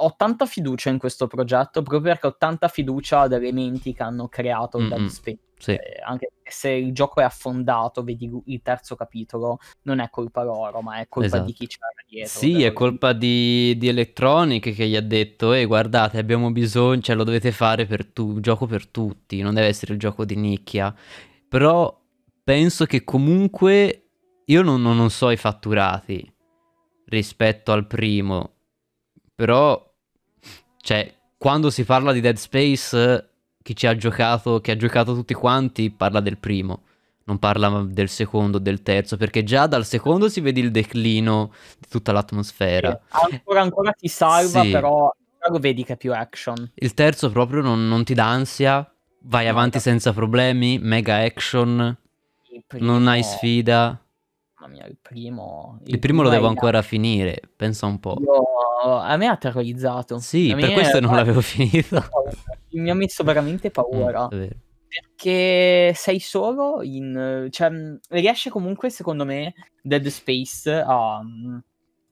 ho tanta fiducia in questo progetto, proprio perché ho tanta fiducia ad elementi che hanno creato mm. Dead mm. Space. Sì. Eh, anche se il gioco è affondato, vedi il terzo capitolo, non è colpa loro, ma è colpa esatto. di chi c'era dietro. Sì, cioè è colpa di, di, Electronic che gli ha detto, eh guardate abbiamo bisogno, cioè lo dovete fare per tu, un gioco per tutti, non deve essere il gioco di nicchia. Però penso che comunque io non, non so i fatturati rispetto al primo, però cioè quando si parla di Dead Space chi ci ha giocato, che ha giocato tutti quanti, parla del primo, non parla del secondo, del terzo, perché già dal secondo si vede il declino di tutta l'atmosfera. Sì, ancora, ancora ti salva, sì. però lo vedi che è più action. Il terzo proprio non, non ti dà ansia, vai avanti senza problemi, mega action, non hai sfida. Mamma mia, il primo... Il, il primo lo devo ancora finire, pensa un po'. Io... a me ha terrorizzato. Sì, a per questo era... non l'avevo finito. Mi ha messo veramente paura. Mm, perché sei solo in... Cioè, mm, riesce comunque, secondo me, Dead Space a, mm,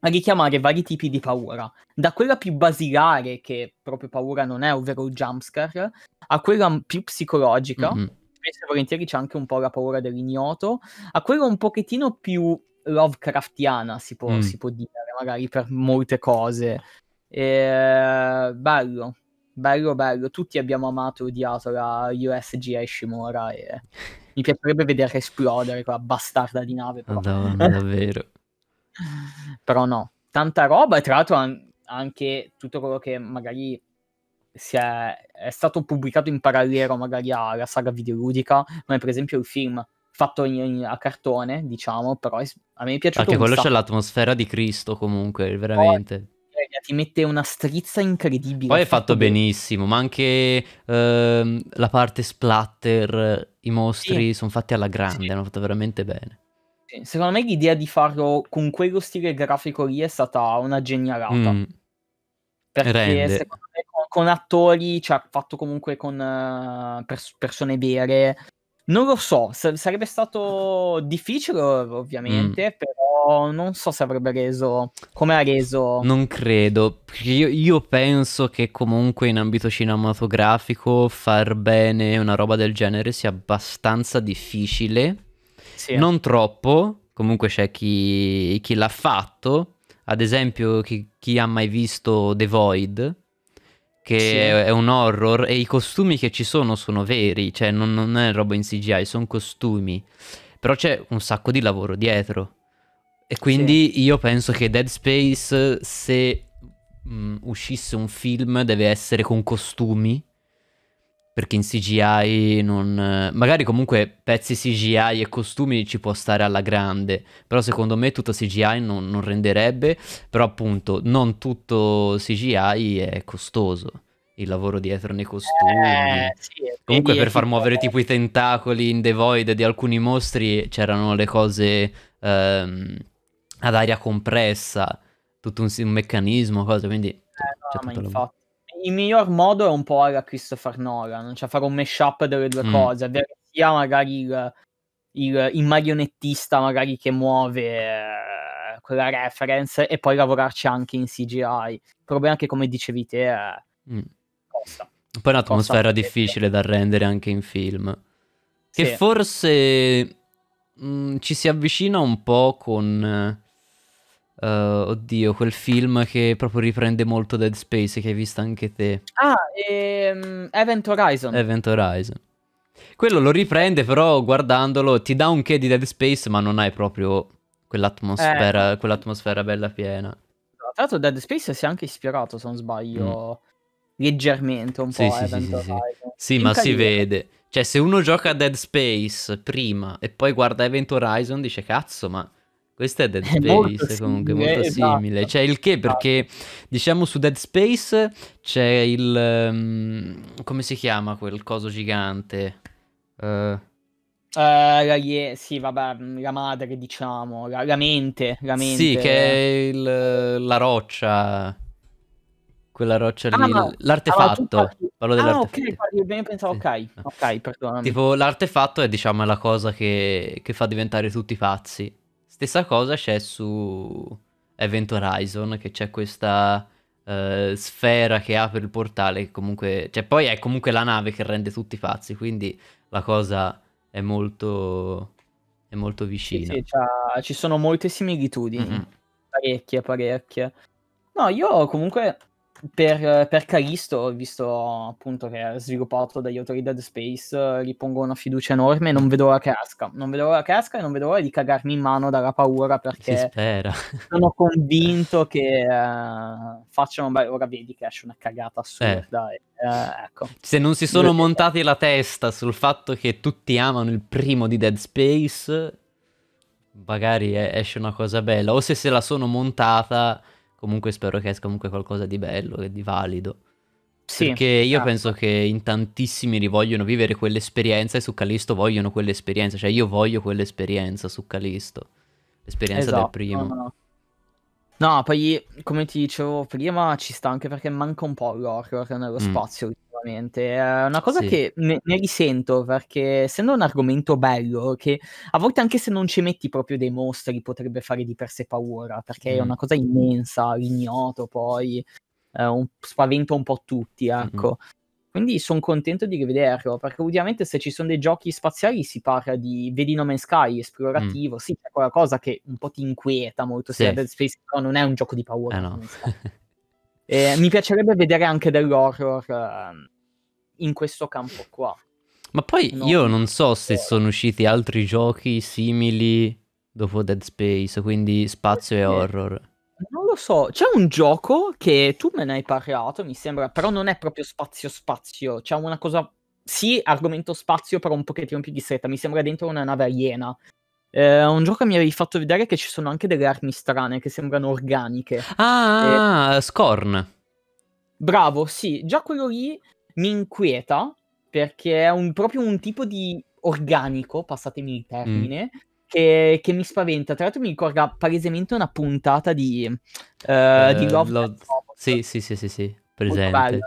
a richiamare vari tipi di paura. Da quella più basilare, che proprio paura non è, ovvero il jumpscare, a quella più psicologica... Mm-hmm spesso e volentieri c'è anche un po' la paura dell'ignoto, a quello un pochettino più Lovecraftiana si può, mm. si può dire, magari per molte cose. E, ehm, bello, bello, bello. Tutti abbiamo amato e odiato la USG Shimura e mi piacerebbe vederla esplodere quella bastarda di nave. Madonna, davvero. però no, tanta roba e tra l'altro an- anche tutto quello che magari è, è, stato pubblicato in parallelo magari alla saga videoludica, ma per esempio il film fatto in, in, a cartone, diciamo, però è, a me è piaciuto. Anche quello sacco. c'è l'atmosfera di Cristo comunque, veramente. Poi, eh, ti mette una strizza incredibile. Poi è fatto, fatto benissimo, ma anche ehm, la parte splatter, i mostri sì. sono fatti alla grande, sì. hanno fatto veramente bene. Sì. Secondo me l'idea di farlo con quello stile grafico lì è stata una genialata. Mm. Perché Rende. secondo me con attori, cioè fatto comunque con uh, pers- persone vere. Non lo so, s- sarebbe stato difficile ovviamente, mm. però non so se avrebbe reso, come ha reso. Non credo, io, io penso che comunque in ambito cinematografico far bene una roba del genere sia abbastanza difficile. Sì. Non troppo, comunque c'è chi, chi l'ha fatto, ad esempio chi, chi, ha mai visto The Void che sì. è un horror e i costumi che ci sono sono veri, cioè non, non è roba in CGI, sono costumi, però c'è un sacco di lavoro dietro. E quindi sì. io penso che Dead Space, se mh, uscisse un film, deve essere con costumi perché in CGI non... magari comunque pezzi CGI e costumi ci può stare alla grande, però secondo me tutto CGI non, non renderebbe, però appunto non tutto CGI è costoso, il lavoro dietro nei costumi. Eh, sì, comunque per far muovere tipo i tentacoli in The Void di alcuni mostri c'erano le cose ehm, ad aria compressa, tutto un, un meccanismo, cose, quindi... Eh, no, ma infatti, il miglior modo è un po' alla Christopher Nolan, cioè fare un mashup delle due mm. cose, avere sia magari il, il, il marionettista magari che muove eh, quella reference e poi lavorarci anche in CGI. Il problema è che come dicevi te è... Eh, mm. Poi è un'atmosfera difficile da rendere anche in film. Che sì. forse mh, mm, ci si avvicina un po' con eh, Uh, oddio, quel film che proprio riprende molto Dead Space che hai visto anche te. Ah, ehm, Event Horizon. Event Horizon. Quello lo riprende, però guardandolo ti dà un che di Dead Space, ma non hai proprio quell'atmosfera, eh. quell'atmosfera bella piena. Tra l'altro Dead Space si è anche ispirato, se non sbaglio, mm. leggermente un sì, po' sì, eh, Event sì, sì. sì ma si vede. Cioè, se uno gioca a Dead Space prima e poi guarda Event Horizon, dice cazzo, ma questo è Dead Space, è molto comunque simile, molto esatto, simile. Esatto. C'è il che esatto. perché diciamo su Dead Space c'è il um, come si chiama quel coso gigante? Uh, Uh, yeah, sì, vabbè, la madre, diciamo, la, la, mente, la mente. Sì, che è il, la roccia, quella roccia ah, lì, no. l'artefatto. Ah, Parlo dell'artefatto. Ah, ok, parli bene, pensavo, sì. ok, ok, perdonami. Tipo, l'artefatto è, diciamo, la cosa che, che fa diventare tutti pazzi. Stessa cosa c'è su Event Horizon, che c'è questa uh, sfera che apre il portale, che comunque... Cioè, poi è comunque la nave che rende tutti pazzi, quindi la cosa è molto... è molto vicina. Sì, sì ci sono molte similitudini, mm-hmm. parecchie, parecchie. No, io comunque per, per Calisto, visto appunto che è sviluppato dagli autori Dead Space, gli pongo una fiducia enorme. Non vedo l'ora che esca. Non vedo l'ora che esca e non vedo l'ora di cagarmi in mano dalla paura perché sono convinto che uh, facciano. Beh, ora vedi che esce una cagata assurda. Eh. E, uh, ecco. Se non si sono montati la testa sul fatto che tutti amano il primo di Dead Space, magari esce una cosa bella. O se se la sono montata comunque spero che esca comunque qualcosa di bello e di valido. Sì, perché io ah. penso che in tantissimi li vogliono vivere quell'esperienza e su Callisto vogliono quell'esperienza, cioè io voglio quell'esperienza su Callisto, l'esperienza esatto, del primo. No, no. No, poi come ti dicevo prima ci sta anche perché manca un po' l'horror nello mm. spazio ultimamente. È eh, una cosa sì. che ne, ne, risento perché essendo un argomento bello che a volte anche se non ci metti proprio dei mostri potrebbe fare di per sé paura perché mm. è una cosa immensa, l'ignoto poi, eh, un, spaventa un po' tutti, ecco. mm quindi sono contento di rivederlo, perché ultimamente se ci sono dei giochi spaziali si parla di, vedi No Man's Sky, esplorativo, mm. sì, c'è quella cosa che un po' ti inquieta molto, sì. Dead Space però non è un gioco di paura. Eh no. eh, mi piacerebbe vedere anche dell'horror eh, in questo campo qua. Ma poi no, io non so se sono usciti altri giochi simili dopo Dead Space, quindi spazio e horror. Non lo so, c'è un gioco che tu me ne hai parlato, mi sembra, però non è proprio spazio-spazio, c'è una cosa, sì, argomento spazio, però un pochettino più distretta, mi sembra dentro una nave aliena. È eh, un gioco che mi avevi fatto vedere che ci sono anche delle armi strane che sembrano organiche. Ah, ah e... Eh, ah, ah, Scorn. Bravo, sì, già quello lì mi inquieta perché è un, proprio un tipo di organico, passatemi il mm. termine, mm che, che, mi spaventa. Tra l'altro mi ricorda palesemente una puntata di, uh, uh, di eh, Love. Love... Sì, sì, sì, sì, sì, presente. Bella,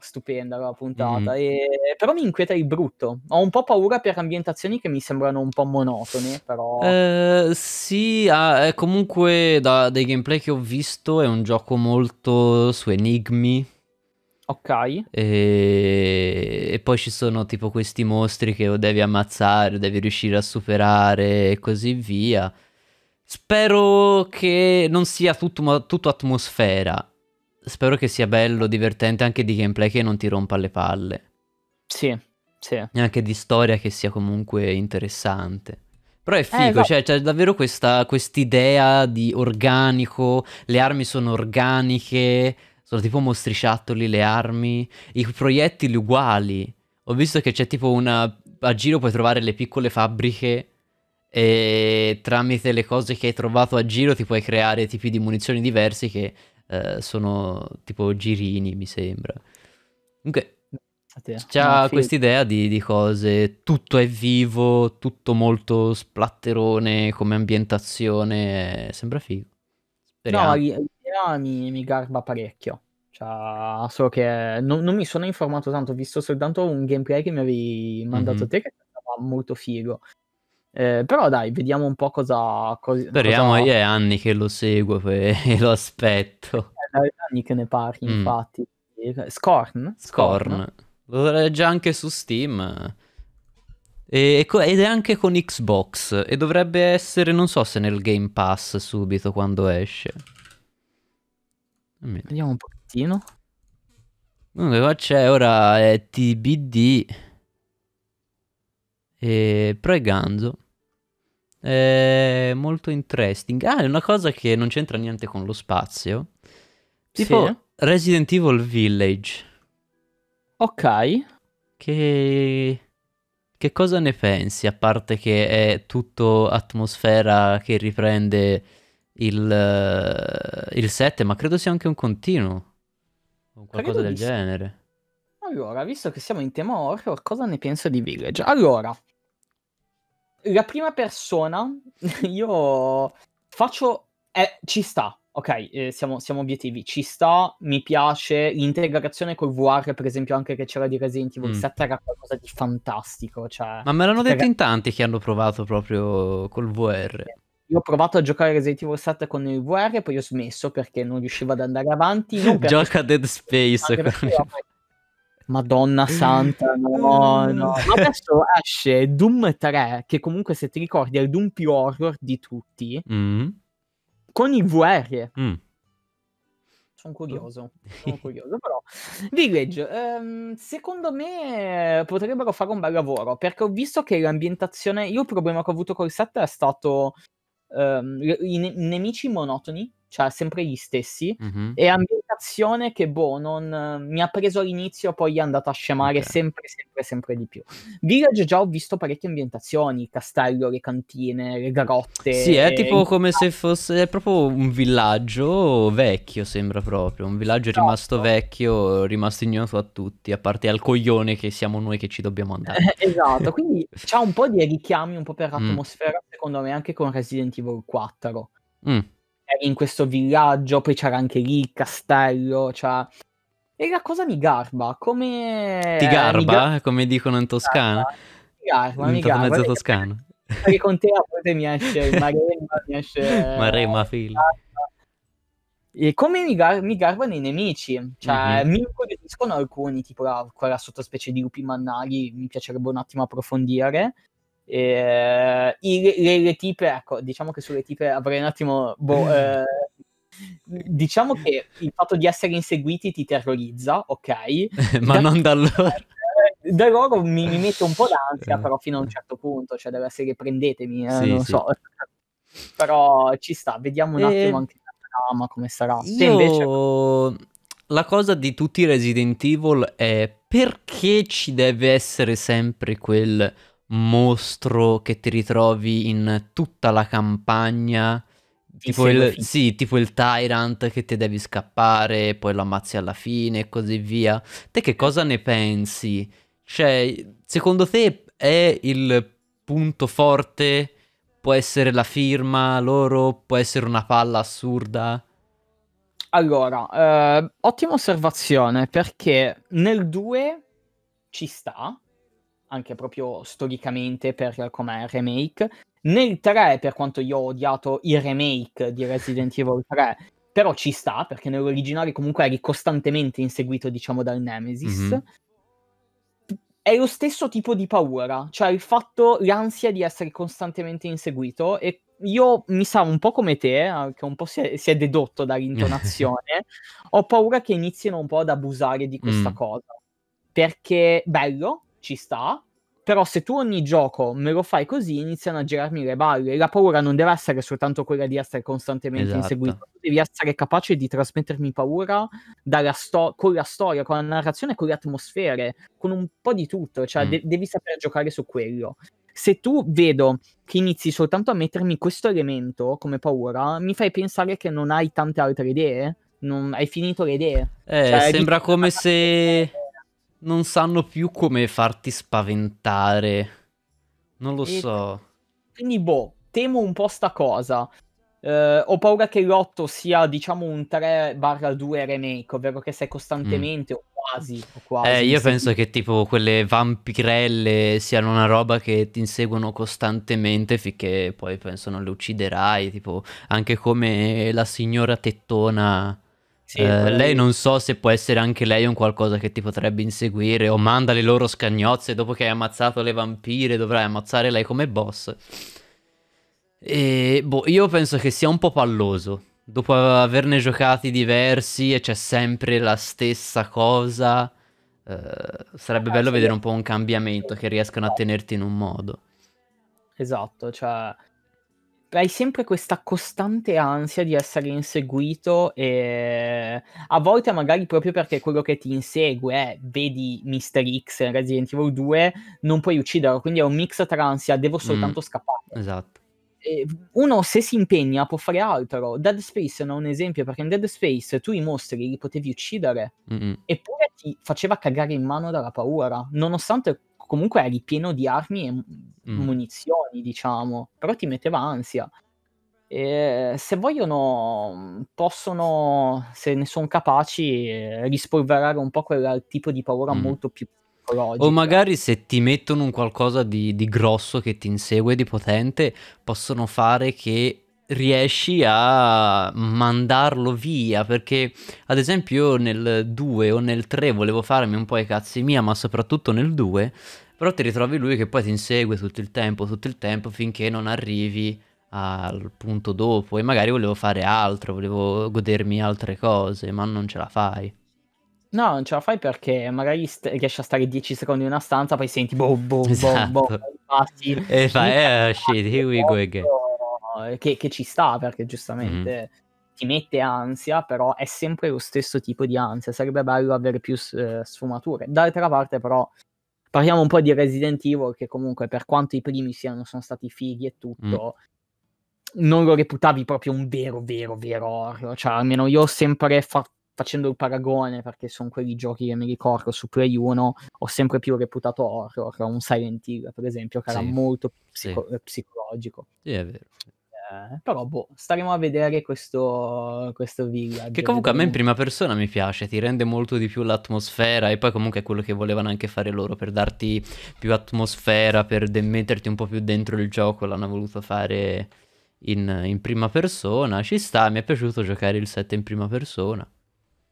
stupenda la puntata. Mm. E... Però mi inquieta il brutto. Ho un po' paura per ambientazioni che mi sembrano un po' monotone, però... Eh, sì, ah, comunque da, dai gameplay che ho visto è un gioco molto su enigmi Ok. E... e... poi ci sono tipo questi mostri che o devi ammazzare, o devi riuscire a superare e così via. Spero che non sia tutto, tutto atmosfera. Spero che sia bello, divertente anche di gameplay che non ti rompa le palle. Sì, sì. E anche di storia che sia comunque interessante. Però è eh, figo, eh, cioè c'è davvero questa idea di organico, le armi sono organiche sono tipo mostriciattoli, le armi, i proiettili uguali. Ho visto che c'è tipo una... a giro puoi trovare le piccole fabbriche e tramite le cose che hai trovato a giro ti puoi creare tipi di munizioni diversi che eh, sono tipo girini, mi sembra. Comunque, c'ha quest'idea di, di, cose, tutto è vivo, tutto molto splatterone come ambientazione, eh, sembra figo. Speriamo. No, Sera cioè, mi, mi garba parecchio. Cioè, so che non, non, mi sono informato tanto, ho visto soltanto un gameplay che mi avevi mandato mm-hmm. te che sembrava molto figo. Eh, però dai, vediamo un po' cosa... cosa Speriamo, cosa... io è anni che lo seguo e lo aspetto. È eh, anni che ne parli, mm. infatti. Eh, Scorn? Scorn. Scorn. già anche su Steam. E, ed è anche con Xbox. E dovrebbe essere, non so se nel Game Pass subito quando esce. Vediamo un pochettino. Dunque, qua c'è ora è TBD e Preganzo. È molto interesting. Ah, è una cosa che non c'entra niente con lo spazio. Tipo sì. Resident Evil Village. Ok. Che... che cosa ne pensi? A parte che è tutto atmosfera che riprende il, eh, il 7, ma credo sia anche un continuo. O qualcosa del visto. genere. Allora, visto che siamo in tema horror, cosa ne penso di Village? Allora, la prima persona, io faccio... Eh, ci sta, ok, eh, siamo, siamo, obiettivi, ci sta, mi piace, l'integrazione col VR, per esempio, anche che c'era di Resident Evil mm. 7 era qualcosa di fantastico, cioè... Ma me l'hanno detto in tanti che hanno provato proprio col VR. Io ho provato a giocare Resident Evil 7 con il VR, e poi ho smesso perché non riuscivo ad andare avanti. Gioca Dead Space. Madonna santa, no, mm. no. Ma adesso esce Doom 3, che comunque se ti ricordi è il Doom più horror di tutti, mm. con i VR. Mm. Sono curioso, sono curioso, però. Village, ehm, secondo me eh, potrebbero fare un bel lavoro, perché ho visto che l'ambientazione... Io il problema che ho avuto col set è stato um, i, ne- i, nemici monotoni, cioè sempre gli stessi, mm-hmm. e ambientazione che, boh, non, mi ha preso all'inizio, poi è andata a scemare okay. sempre, sempre, sempre di più. Village già ho visto parecchie ambientazioni, il castello, le cantine, le grotte. Sì, è eh, tipo come se fosse è proprio un villaggio vecchio, sembra proprio, un villaggio esatto. rimasto vecchio, rimasto ignoto a tutti, a parte al coglione che siamo noi che ci dobbiamo andare. esatto, quindi c'ha un po' di richiami, un po' per mm. l'atmosfera secondo me anche con Resident Evil 4. Mm. in questo villaggio, poi c'era anche lì il castello, cioè... E la cosa mi garba, come... Ti garba, eh, garba come dicono in Toscana? Mi garba, mi garba. Mi garba. toscano. Perché con te a volte mi esce Maremma, mi esce... Maremma, ah, figlio. E come mi, gar- mi garbano i nemici, cioè mm-hmm. mi incuriosiscono alcuni, tipo la, ah, quella sottospecie di lupi mannari, mi piacerebbe un attimo approfondire, e, eh, i, le, le, tipe, ecco, diciamo che sulle tipe avrei un attimo... Boh, eh, diciamo che il fatto di essere inseguiti ti terrorizza, ok? Ma da non da loro. Da loro mi, mi mette un po' d'ansia, eh. però fino a un certo punto, cioè della serie prendetemi, eh, sì, non sì. so. però ci sta, vediamo un e... Eh, attimo anche la trama, come sarà. Io... Invece... La cosa di tutti i Resident Evil è perché ci deve essere sempre quel mostro che ti ritrovi in tutta la campagna. Tipo il, sì, tipo il Tyrant che ti devi scappare, poi lo ammazzi alla fine e così via. Te che cosa ne pensi? Cioè, secondo te è il punto forte? Può essere la firma loro? Può essere una palla assurda? Allora, eh, ottima osservazione perché nel 2 ci sta, anche proprio storicamente per come remake. Nel 3, per quanto io ho odiato il remake di Resident Evil 3, però ci sta, perché nell'originale comunque eri costantemente inseguito, diciamo, dal Nemesis. Mm-hmm è lo stesso tipo di paura, cioè il fatto, l'ansia di essere costantemente inseguito e io mi sa un po' come te, che un po' si è, si è dedotto dall'intonazione, ho paura che inizino un po' ad abusare di questa mm. cosa, perché bello, ci sta, però se tu ogni gioco me lo fai così iniziano a girarmi le balle la paura non deve essere soltanto quella di essere costantemente esatto. inseguito devi essere capace di trasmettermi paura sto- con la storia con la narrazione con le atmosfere con un po' di tutto cioè mm. de- devi saper giocare su quello se tu vedo che inizi soltanto a mettermi questo elemento come paura mi fai pensare che non hai tante altre idee non- hai finito le idee eh, cioè, sembra come se non sanno più come farti spaventare. Non lo e so. Quindi, boh, temo un po' sta cosa. Uh, ho paura che l'8 sia, diciamo, un 3-2 remake, ovvero che sei costantemente mm. o quasi. O quasi eh, io penso che tipo quelle vampirelle siano una roba che ti inseguono costantemente finché poi penso non le ucciderai, tipo anche come la signora tettona sì, eh, lei non so se può essere anche lei un qualcosa che ti potrebbe inseguire o manda le loro scagnozze dopo che hai ammazzato le vampire dovrai ammazzare lei come boss. E boh, io penso che sia un po' palloso. Dopo averne giocati diversi e c'è sempre la stessa cosa, eh, sarebbe ah, bello sì. vedere un po' un cambiamento che riescano a tenerti in un modo. Esatto, cioè hai sempre questa costante ansia di essere inseguito e a volte magari proprio perché quello che ti insegue è, vedi Mr. X Resident Evil 2, non puoi ucciderlo, quindi è un mix tra ansia, devo mm. soltanto mm, scappare. Esatto. Ehm, uno se si impegna può fare altro. Dead Space è un esempio perché in Dead Space tu i mostri li potevi uccidere mm-hmm. eppure ti faceva cagare in mano dalla paura, nonostante comunque eri pieno di armi e mm. munizioni, diciamo, però ti metteva ansia. E ehm, se vogliono, possono, se ne sono capaci, eh, rispolverare un po' quel tipo di paura mm. molto più psicologica. O magari se ti mettono un qualcosa di, di grosso che ti insegue, di potente, possono fare che riesci a mandarlo via perché ad esempio nel 2 o nel 3 volevo farmi un po' i cazzi mia ma soprattutto nel 2 però ti ritrovi lui che poi ti insegue tutto il tempo tutto il tempo finché non arrivi al punto dopo e magari volevo fare altro volevo godermi altre cose ma non ce la fai No, non ce la fai perché magari st- riesci a stare 10 secondi in una stanza, poi senti boom, boom, boh, boh, esatto. boom, boom, passi. E fai, eh, shit, here we go again. Eh, che, che ci sta perché giustamente mm-hmm. ti mette ansia, però è sempre lo stesso tipo di ansia. Sarebbe bello avere più eh, sfumature. D'altra parte, però, parliamo un po' di Resident Evil, che comunque, per quanto i primi siano, sono stati fighi e mm. tutto. Mm non lo reputavi proprio un vero, vero, vero horror. Cioè, almeno io ho sempre fatto facendo il paragone, perché sono quei giochi che mi ricordo su Play 1, ho sempre più reputato horror, un Silent Hill per esempio, che sì. era molto psico- sì. Eh, psicologico. Sì, è vero. Eh, però boh, staremo a vedere questo, questo village. Che comunque a me in prima persona mi piace, ti rende molto di più l'atmosfera e poi comunque è quello che volevano anche fare loro per darti più atmosfera, per de- metterti un po' più dentro il gioco, l'hanno voluto fare in, in prima persona, ci sta, mi è piaciuto giocare il set in prima persona.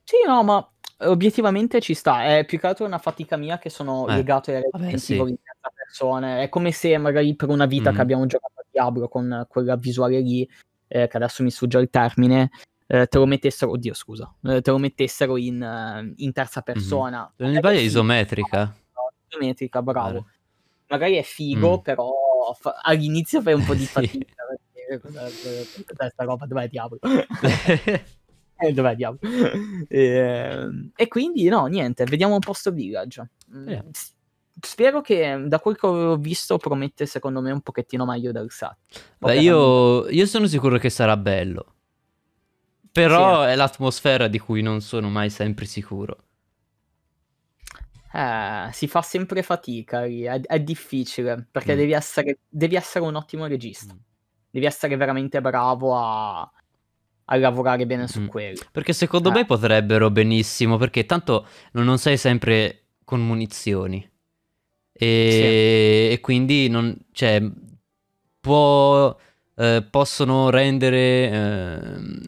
Sì, no, ma obiettivamente ci sta. È più che altro una fatica mia che sono eh. legato ai Vabbè, sì. in terza persona. È come se magari per una vita mm. che abbiamo giocato a Diablo con quella visuale lì, eh, che adesso mi sfugge il termine, eh, te lo mettessero, oddio scusa, eh, te lo mettessero in, eh, in terza mhm. persona. Mm. Non è isometrica. No, isometrica, bravo. Vale. Magari è figo, mm. però fa- all'inizio fai un po' di fatica. sì. Perché, cos'è, cos'è, cos'è sta roba? Dov'è Diablo? eh, dov'è diavolo? e, ehm, e, quindi no, niente, vediamo un po' sto Village. Yeah. Mm, spero che mm, da quel che ho visto promette secondo me un pochettino meglio del SAT. Beh, io, io, sono sicuro che sarà bello. Però sì. è l'atmosfera di cui non sono mai sempre sicuro. Eh, si fa sempre fatica è, è difficile perché mm. devi, essere, devi essere un ottimo regista. Mm devi essere veramente bravo a, a lavorare bene su mm. quello. Perché secondo eh. me ah. potrebbero benissimo, perché tanto non sei sempre con munizioni. E, sì. e quindi non, cioè, può, eh, possono rendere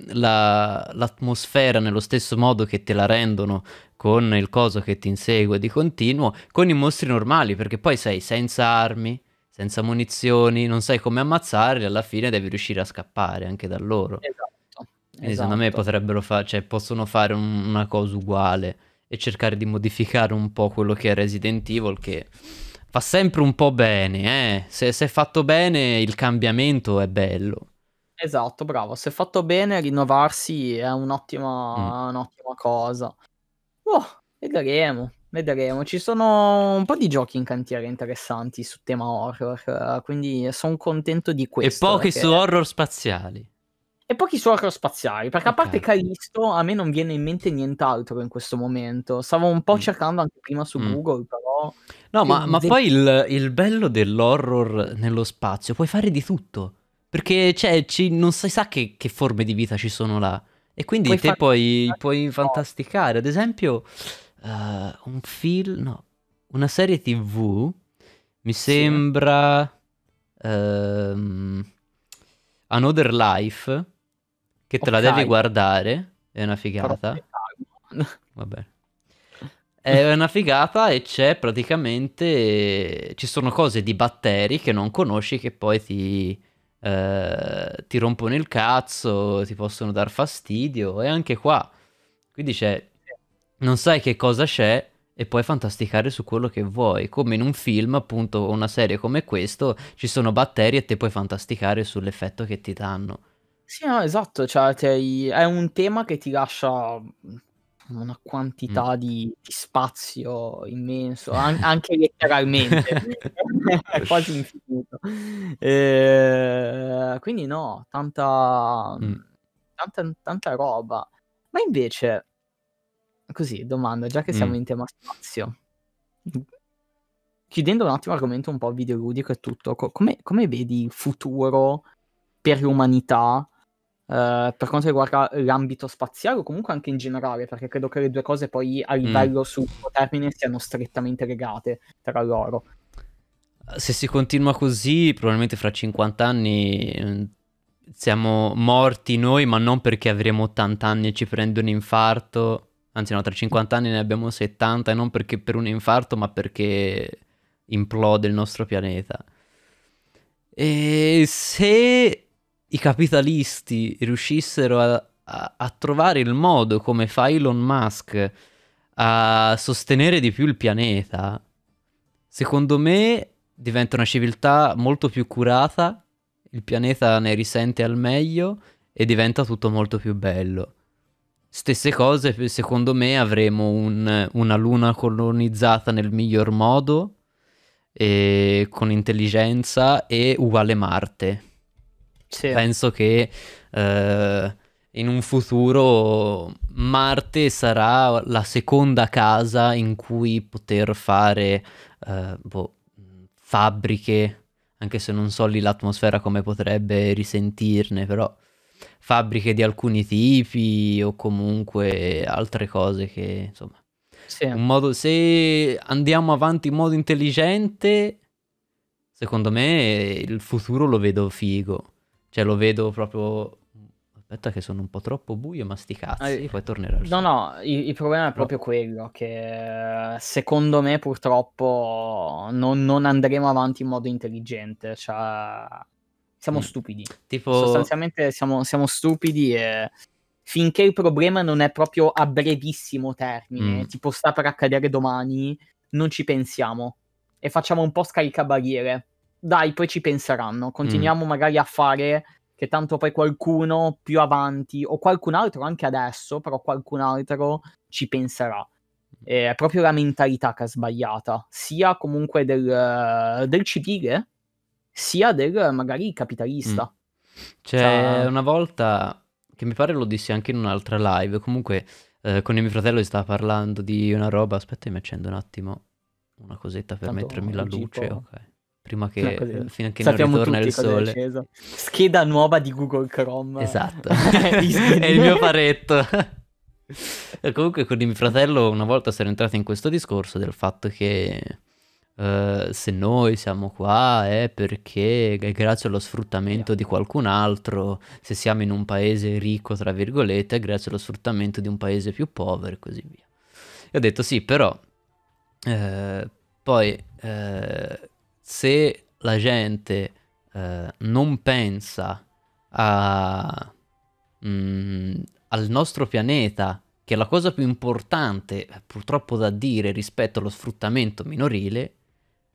eh, la, l'atmosfera nello stesso modo che te la rendono con il coso che ti insegue di continuo, con i mostri normali, perché poi sei senza armi, senza munizioni, non sai come ammazzarli, alla fine devi riuscire a scappare anche da loro. Esatto esatto. secondo me esatto. potrebbero fare, cioè possono fare un- una cosa uguale e cercare di modificare un po' quello che è Resident Evil che fa sempre un po' bene, eh. Se, se è fatto bene il cambiamento è bello. Esatto, bravo. Se è fatto bene rinnovarsi è un'ottima, mm. un'ottima cosa. Oh, vedremo, vedremo. Ci sono un po' di giochi in cantiere interessanti su tema horror, quindi sono contento di questo. E pochi perché... su horror spaziali. E pochi suocero spaziali, perché okay. a parte Callisto a me non viene in mente nient'altro in questo momento. Stavo un po' mm. cercando anche prima su mm. Google, però... No, ma, ma poi il, il, bello dell'horror nello spazio, puoi fare di tutto, perché cioè, ci, non si sa che, che, forme di vita ci sono là. E quindi puoi te far... puoi, puoi, fantasticare. Ad esempio, uh, un film... No, una serie tv, mi sembra... Sì. Ehm, uh, Another Life che te okay. la devi guardare, è una figata. Vabbè. È una figata e c'è praticamente... Ci sono cose di batteri che non conosci che poi ti... Eh, ti rompono il cazzo, ti possono dar fastidio e anche qua. Quindi c'è... Non sai che cosa c'è e puoi fantasticare su quello che vuoi. Come in un film, appunto, una serie come questo, ci sono batteri e te puoi fantasticare sull'effetto che ti danno. Sì, no, esatto, cioè, te- è un tema che ti lascia mhmm, una quantità mm. di, di, spazio immenso, an- anche letteralmente, è quasi infinito. E... Ehm, quindi no, tanta, mm. tanta, tanta roba. Ma invece, così, domanda, già che siamo mm. in tema spazio, chiudendo un attimo l'argomento un po' videoludico e tutto, co- come, come vedi il futuro per l'umanità? Eh, per quanto riguarda l'ambito spaziale o comunque anche in generale, perché credo che le due cose poi a mm. livello mm. sul termine siano strettamente legate tra loro. Se si continua così, probabilmente fra 50 anni mm, siamo morti noi, ma non perché avremo 80 anni e ci prende un infarto, anzi no, tra 50 anni ne abbiamo 70 e non perché per un infarto, ma perché implode il nostro pianeta. E se i capitalisti riuscissero a, a, a trovare il modo come fa Elon Musk a sostenere di più il pianeta, secondo me diventa una civiltà molto più curata, il pianeta ne risente al meglio e diventa tutto molto più bello. Stesse cose, secondo me, avremo un, una luna colonizzata nel miglior modo, con intelligenza e uguale Marte. Sì. Penso che eh, in un futuro Marte sarà la seconda casa in cui poter fare eh, boh, fabbriche, anche se non so lì l'atmosfera come potrebbe risentirne, però fabbriche di alcuni tipi o comunque altre cose che insomma sì. modo, se andiamo avanti in modo intelligente secondo me il futuro lo vedo figo cioè lo vedo proprio... Aspetta che sono un po' troppo buio, ma sti cazzi, ah, poi tornerà. No, no, il, il problema è proprio no. quello, che secondo me purtroppo non, non andremo avanti in modo intelligente, cioè siamo mm. stupidi. Tipo... Sostanzialmente siamo, siamo stupidi e finché il problema non è proprio a brevissimo termine, mm. tipo sta per accadere domani, non ci pensiamo e facciamo un po' scaricabarriere dai, poi ci penseranno, continuiamo mm. magari a fare che tanto poi qualcuno più avanti o qualcun altro anche adesso, però qualcun altro ci penserà. Mm. Eh, è proprio la mentalità che ha sbagliata, sia comunque del, eh, del civile, sia del magari capitalista. Mm. C'è cioè... una volta che mi pare lo dissi anche in un'altra live, comunque eh, con il mio fratello si stava parlando di una roba, aspetta mi accendo un attimo una cosetta per Tanto mettermi la luce, tipo... ok prima che no, eh, fino a che Sappiamo non ritorna il sole. Scheda nuova di Google Chrome. Esatto. è il mio paretto. Comunque con il mio fratello una volta sono entrati in questo discorso del fatto che uh, se noi siamo qua è perché è grazie allo sfruttamento yeah. di qualcun altro, se siamo in un paese ricco, tra virgolette, è grazie allo sfruttamento di un paese più povero e così via. E ho detto sì, però uh, poi uh, se la gente eh, non pensa a, mh, mm, al nostro pianeta, che è la cosa più importante purtroppo da dire rispetto allo sfruttamento minorile,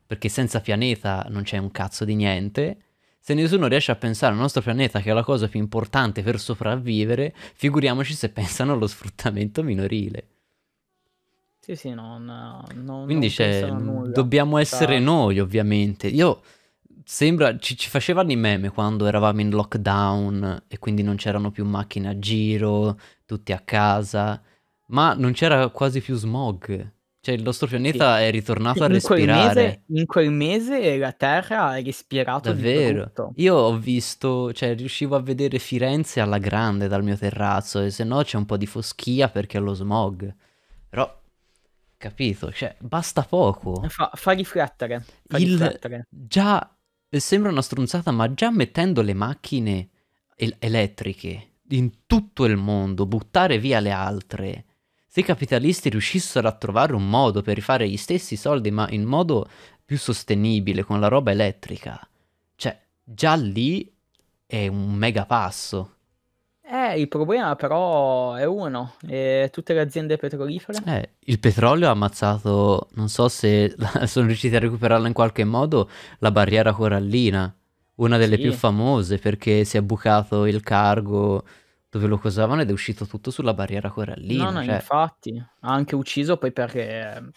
perché senza pianeta non c'è un cazzo di niente, se nessuno riesce a pensare al nostro pianeta che è la cosa più importante per sopravvivere, figuriamoci se pensano allo sfruttamento minorile. Sì, sì, non, non Quindi non c'è, mm, nulla, dobbiamo essere noi ovviamente. Io sembra ci, ci, facevano i meme quando eravamo in lockdown e quindi non c'erano più macchine a giro, tutti a casa, ma non c'era quasi più smog. Cioè il nostro pianeta sì. è ritornato sì, a respirare. mese, in quel mese la Terra ha respirato davvero. Io ho visto, cioè riuscivo a vedere Firenze alla grande dal mio terrazzo e se no c'è un po' di foschia perché è lo smog. Però Capito? Cioè, basta poco. Eh, fa, fa riflettere. Fa Il... riflettere. Già, eh, sembra una stronzata, ma già mettendo le macchine el- elettriche in tutto il mondo, buttare via le altre. Se i capitalisti riuscissero a trovare un modo per rifare gli stessi soldi, ma in modo più sostenibile, con la roba elettrica, cioè già lì è un mega passo. Eh, il problema però è uno, eh, tutte le aziende petrolifere. Eh, il petrolio ha ammazzato, non so se sono riusciti a recuperarla in qualche modo, la barriera corallina, una delle sì. più famose perché si è bucato il cargo dove lo cosavano ed è uscito tutto sulla barriera corallina. No, no, cioè... infatti, ha anche ucciso poi per eh,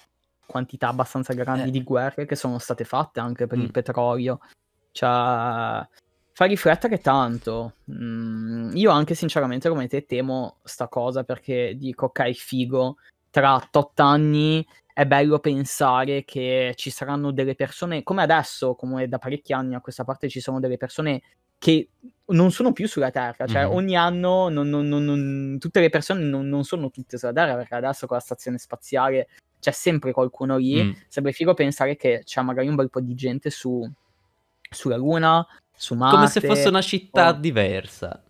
quantità abbastanza grandi eh. di guerre che sono state fatte anche per mm. il petrolio. Cioè fa riflettere tanto. Mm, io anche sinceramente come te temo sta cosa perché dico ok figo, tra tot anni è bello pensare che ci saranno delle persone, come adesso, come da parecchi anni a questa parte ci sono delle persone che non sono più sulla Terra, cioè mm. ogni anno non, non, non, tutte le persone non, sono tutte sulla Terra perché adesso con la stazione spaziale c'è sempre qualcuno lì, mm. sarebbe figo pensare che c'è magari un bel po' di gente su, sulla Luna, su Marte. Come se fosse una città o... diversa.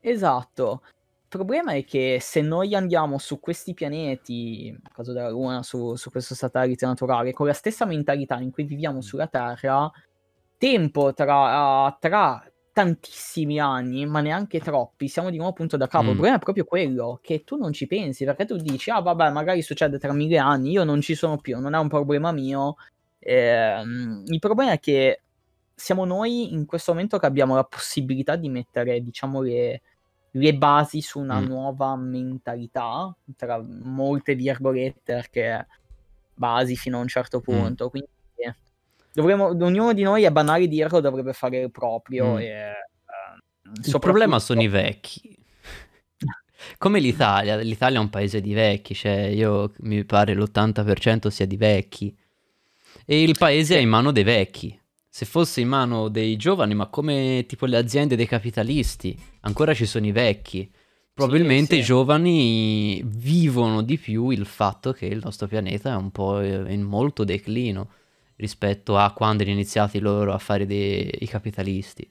Esatto. Il problema è che se noi andiamo su questi pianeti, a caso della Luna, su, su questo satellite naturale, con la stessa mentalità in cui viviamo mm. sulla Terra, tempo tra, ah, tra tantissimi anni, ma neanche troppi, siamo di nuovo punto da capo. Mm. Il problema è proprio quello che tu non ci pensi, perché tu dici, ah vabbè, magari succede tra mille anni, io non ci sono più, non è un problema mio. Eh, il problema è che siamo noi in questo momento che abbiamo la possibilità di mettere, diciamo, le, le basi su una mm. nuova mentalità, tra molte virgolette, perché basi fino a un certo mm. punto. Mm. Quindi eh, dovremmo, ognuno di noi è banale dirlo, dovrebbe fare il proprio. Mm. E, eh, Il problema sono i vecchi. Come l'Italia, l'Italia è un paese di vecchi, cioè io mi pare l'80% sia di vecchi. E il paese è in mano dei vecchi se fosse in mano dei giovani, ma come tipo le aziende dei capitalisti, ancora ci sono i vecchi. Probabilmente sì, sì. i giovani vivono di più il fatto che il nostro pianeta è un po' in molto declino rispetto a quando erano iniziati i loro affari dei, capitalisti.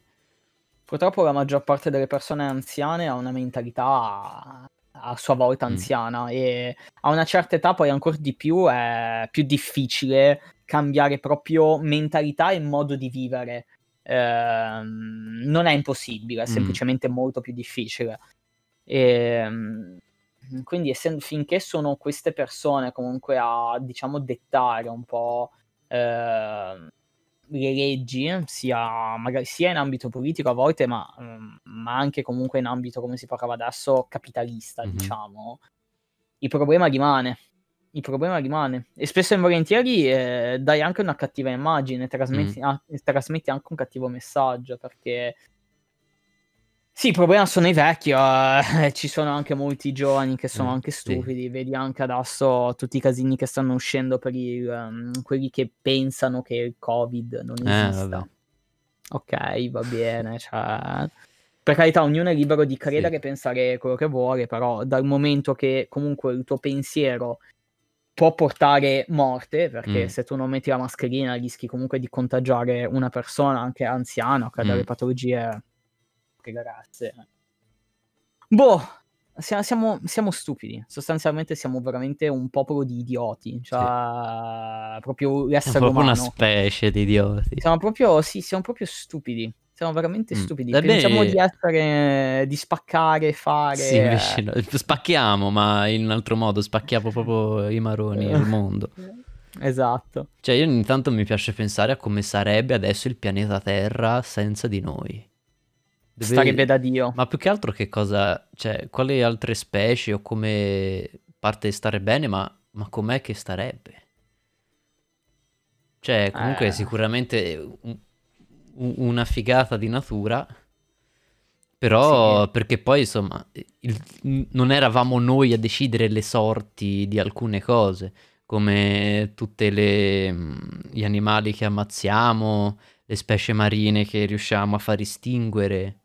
Purtroppo la maggior parte delle persone anziane ha una mentalità a sua volta mm. anziana mm. e a una certa età poi ancora di più è più difficile cambiare proprio mentalità e modo di vivere. Eh, non è impossibile, è mm. semplicemente molto più difficile. E, ehm, quindi essendo, finché sono queste persone comunque a diciamo dettare un po' eh, le leggi, ehm, sia, magari, sia in ambito politico a volte, ma, ehm, ma, anche comunque in ambito, come si parlava adesso, capitalista, mm-hmm. diciamo, il problema rimane. Il problema rimane. E spesso e volentieri eh, dai anche una cattiva immagine, trasmetti, mm-hmm. ah, trasmetti anche un cattivo messaggio, perché sì, il problema sono i vecchi, eh, ci sono anche molti giovani che sono mm, anche stupidi, sì. vedi anche adesso tutti i casini che stanno uscendo per il, um, ehm, quelli che pensano che il Covid non eh, esista. Eh, ok, va bene, cioè... per carità ognuno è libero di credere sì. e pensare quello che vuole, però dal momento che comunque il tuo pensiero può portare morte, perché mm. se tu non metti la mascherina rischi comunque di contagiare una persona anche anziana che ha delle mm. patologie che grazie. Boh, siamo, siamo, siamo, stupidi. Sostanzialmente siamo veramente un popolo di idioti. Cioè, sì. proprio l'essere siamo proprio umano. una specie di idioti. Siamo proprio, sì, siamo proprio stupidi. Siamo veramente mm. stupidi. Vabbè... Eh Pensiamo di essere, di spaccare, fare... Sì, invece no. Spacchiamo, ma in un altro modo. Spacchiamo proprio i maroni, il mondo. Esatto. Cioè, io ogni tanto mi piace pensare a come sarebbe adesso il pianeta Terra senza di noi. Dove... Starebbe da Dio. Ma più che altro che cosa, cioè, quali altre specie o come parte stare bene, ma, ma com'è che starebbe? Cioè, comunque eh. sicuramente un, una figata di natura, però sì. perché poi insomma il, non eravamo noi a decidere le sorti di alcune cose, come tutti gli animali che ammazziamo, le specie marine che riusciamo a far estinguere.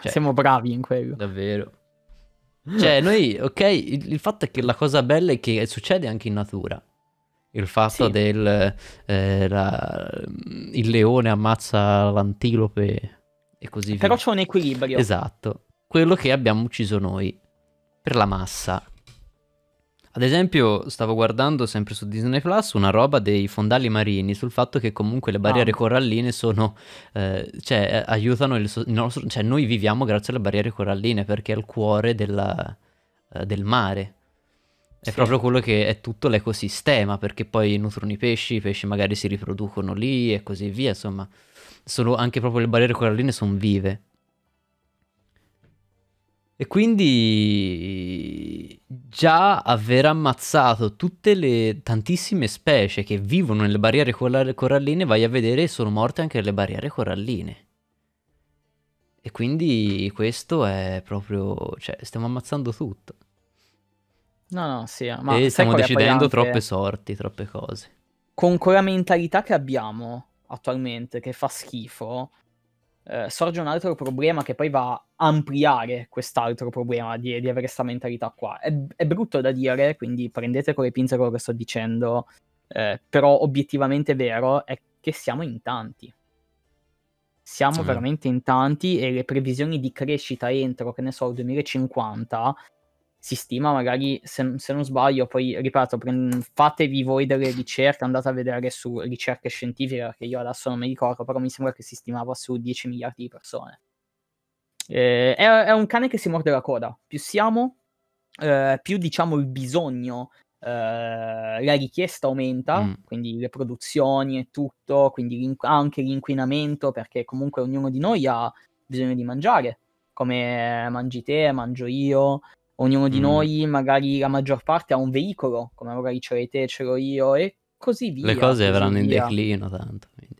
Cioè, Siamo bravi in quello. Davvero. Cioè, mm. noi, ok, il, il, fatto è che la cosa bella è che succede anche in natura. Il fatto sì. del eh, la, il leone ammazza l'antilope e così Però via. Però c'è un equilibrio. Esatto. Quello che abbiamo ucciso noi per la massa ad esempio, stavo guardando sempre su Disney Plus una roba dei fondali marini sul fatto che comunque le barriere ah. coralline sono, eh, cioè, eh, aiutano il, so- il, nostro, cioè, noi viviamo grazie alle barriere coralline perché è il cuore della, eh, del mare. È sì. proprio quello che è tutto l'ecosistema, perché poi nutrono i pesci, i pesci magari si riproducono lì e così via, insomma, sono anche proprio le barriere coralline sono vive. E quindi già aver ammazzato tutte le tantissime specie che vivono nelle barriere coralline, vai a vedere, sono morte anche le barriere coralline. E quindi questo è proprio, cioè, stiamo ammazzando tutto. No, no, sì, ma e stiamo decidendo troppe sorti, troppe cose. Con quella mentalità che abbiamo attualmente, che fa schifo, eh, sorge un altro problema che poi va a ampliare quest'altro problema di, di avere questa mentalità qua. È, è, brutto da dire, quindi prendete con le pinze quello che sto dicendo, eh, però obiettivamente vero è che siamo in tanti. Siamo sì. veramente in tanti e le previsioni di crescita entro, che ne so, il 2050 si stima magari, se, se non sbaglio, poi ripeto, prend- fatevi voi delle ricerche, andate a vedere su ricerche scientifiche, perché io adesso non mi ricordo, però mi sembra che si stimava su 10 miliardi di persone. Eh, è, è, un cane che si morde la coda. Più siamo, eh, più diciamo il bisogno, eh, la richiesta aumenta, mm. quindi le produzioni e tutto, quindi l'in- anche l'inquinamento, perché comunque ognuno di noi ha bisogno di mangiare, come mangi te, mangio io, Ognuno di mm. noi, magari la maggior parte, ha un veicolo, come magari ce te, ce l'ho io e così via. Le cose avranno in declino tanto. Quindi.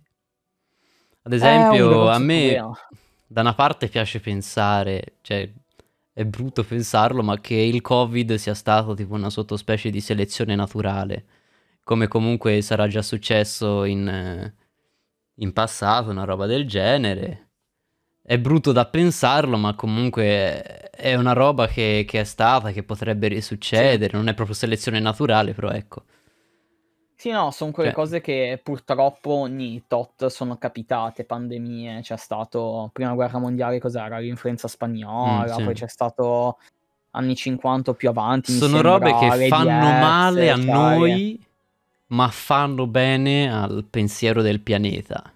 Ad eh, esempio, a me problema. da una parte piace pensare, cioè è brutto pensarlo, ma che il Covid sia stato tipo una sottospecie di selezione naturale, come comunque sarà già successo in, eh, in passato, una roba del genere è brutto da pensarlo, ma comunque è una roba che, che è stata, che potrebbe risuccedere, sì. non è proprio selezione naturale, però ecco. Sì, no, sono quelle cioè. cose che purtroppo ogni tot sono capitate, pandemie, c'è stato prima guerra mondiale, cos'era? L'influenza spagnola, mm, sì. poi c'è stato anni 50 più avanti. Sono robe che fanno DS, male a cioè... noi, ma fanno bene al pensiero del pianeta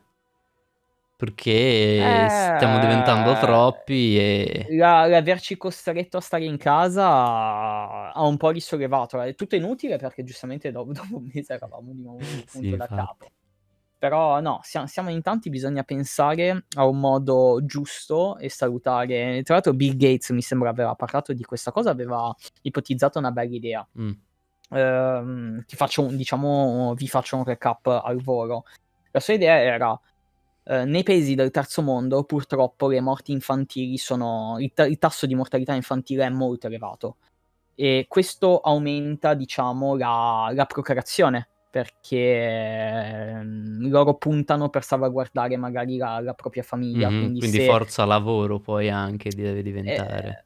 perché eh, stiamo diventando eh, troppi e... La, l'averci costretto a stare in casa ha un po' risollevato, è tutto inutile perché giustamente dopo, dopo un mese eravamo di nuovo sì, da capo. Però no, siamo, siamo, in tanti, bisogna pensare a un modo giusto e salutare. Tra l'altro Bill Gates mi sembra aveva parlato di questa cosa, aveva ipotizzato una bella idea. Mm. Ehm, faccio diciamo, vi faccio un recap al volo. La sua idea era eh, nei paesi del terzo mondo purtroppo le morti infantili sono. Il, t- il, tasso di mortalità infantile è molto elevato. E questo aumenta, diciamo, la, la procreazione perché ehm, loro puntano per salvaguardare magari la, la propria famiglia. Mm-hmm, quindi, quindi se... forza lavoro poi anche deve diventare.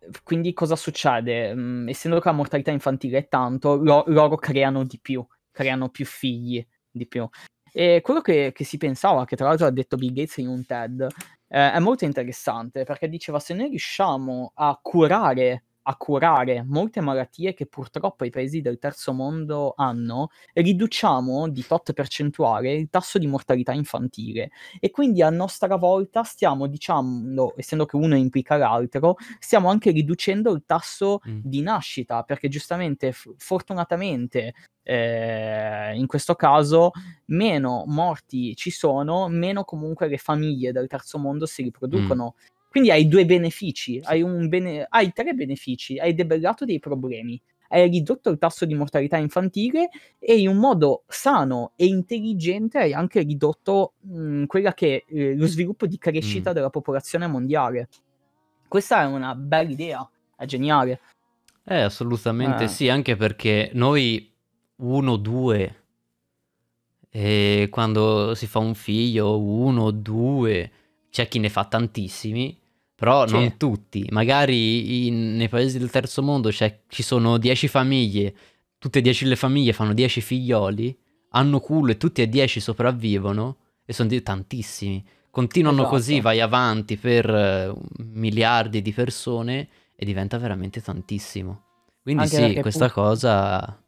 Eh, eh, quindi cosa succede? Mm, essendo che la mortalità infantile è tanto, lo- loro creano di più, creano più figli di più. E quello che, che si pensava, che tra l'altro ha detto Bill Gates in un TED, eh, è molto interessante perché diceva se noi riusciamo a curare a curare molte malattie che purtroppo i paesi del terzo mondo hanno, riduciamo di tot percentuale il tasso di mortalità infantile e quindi a nostra volta stiamo, dicendo, essendo che uno implica l'altro, stiamo anche riducendo il tasso mm. di nascita, perché giustamente, f- fortunatamente, eh, in questo caso meno morti ci sono, meno comunque le famiglie del terzo mondo si riproducono. Mm. Quindi hai due benefici, hai, bene, hai tre benefici, hai debellato dei problemi, hai ridotto il tasso di mortalità infantile e in un modo sano e intelligente hai anche ridotto mh, quella che è eh, lo sviluppo di crescita mm. della popolazione mondiale. Questa è una bella idea, è geniale. Eh, assolutamente eh. sì, anche perché noi 1-2 e quando si fa un figlio 1-2 c'è chi ne fa tantissimi però sì. non tutti. Magari in, nei paesi del terzo mondo ci sono 10 famiglie, tutte e 10 le famiglie fanno 10 figlioli, hanno culo e tutti e 10 sopravvivono, e sono tantissimi. Continuano esatto. così, vai avanti per eh, miliardi di persone e diventa veramente tantissimo. Quindi Anche sì, questa pur... cosa...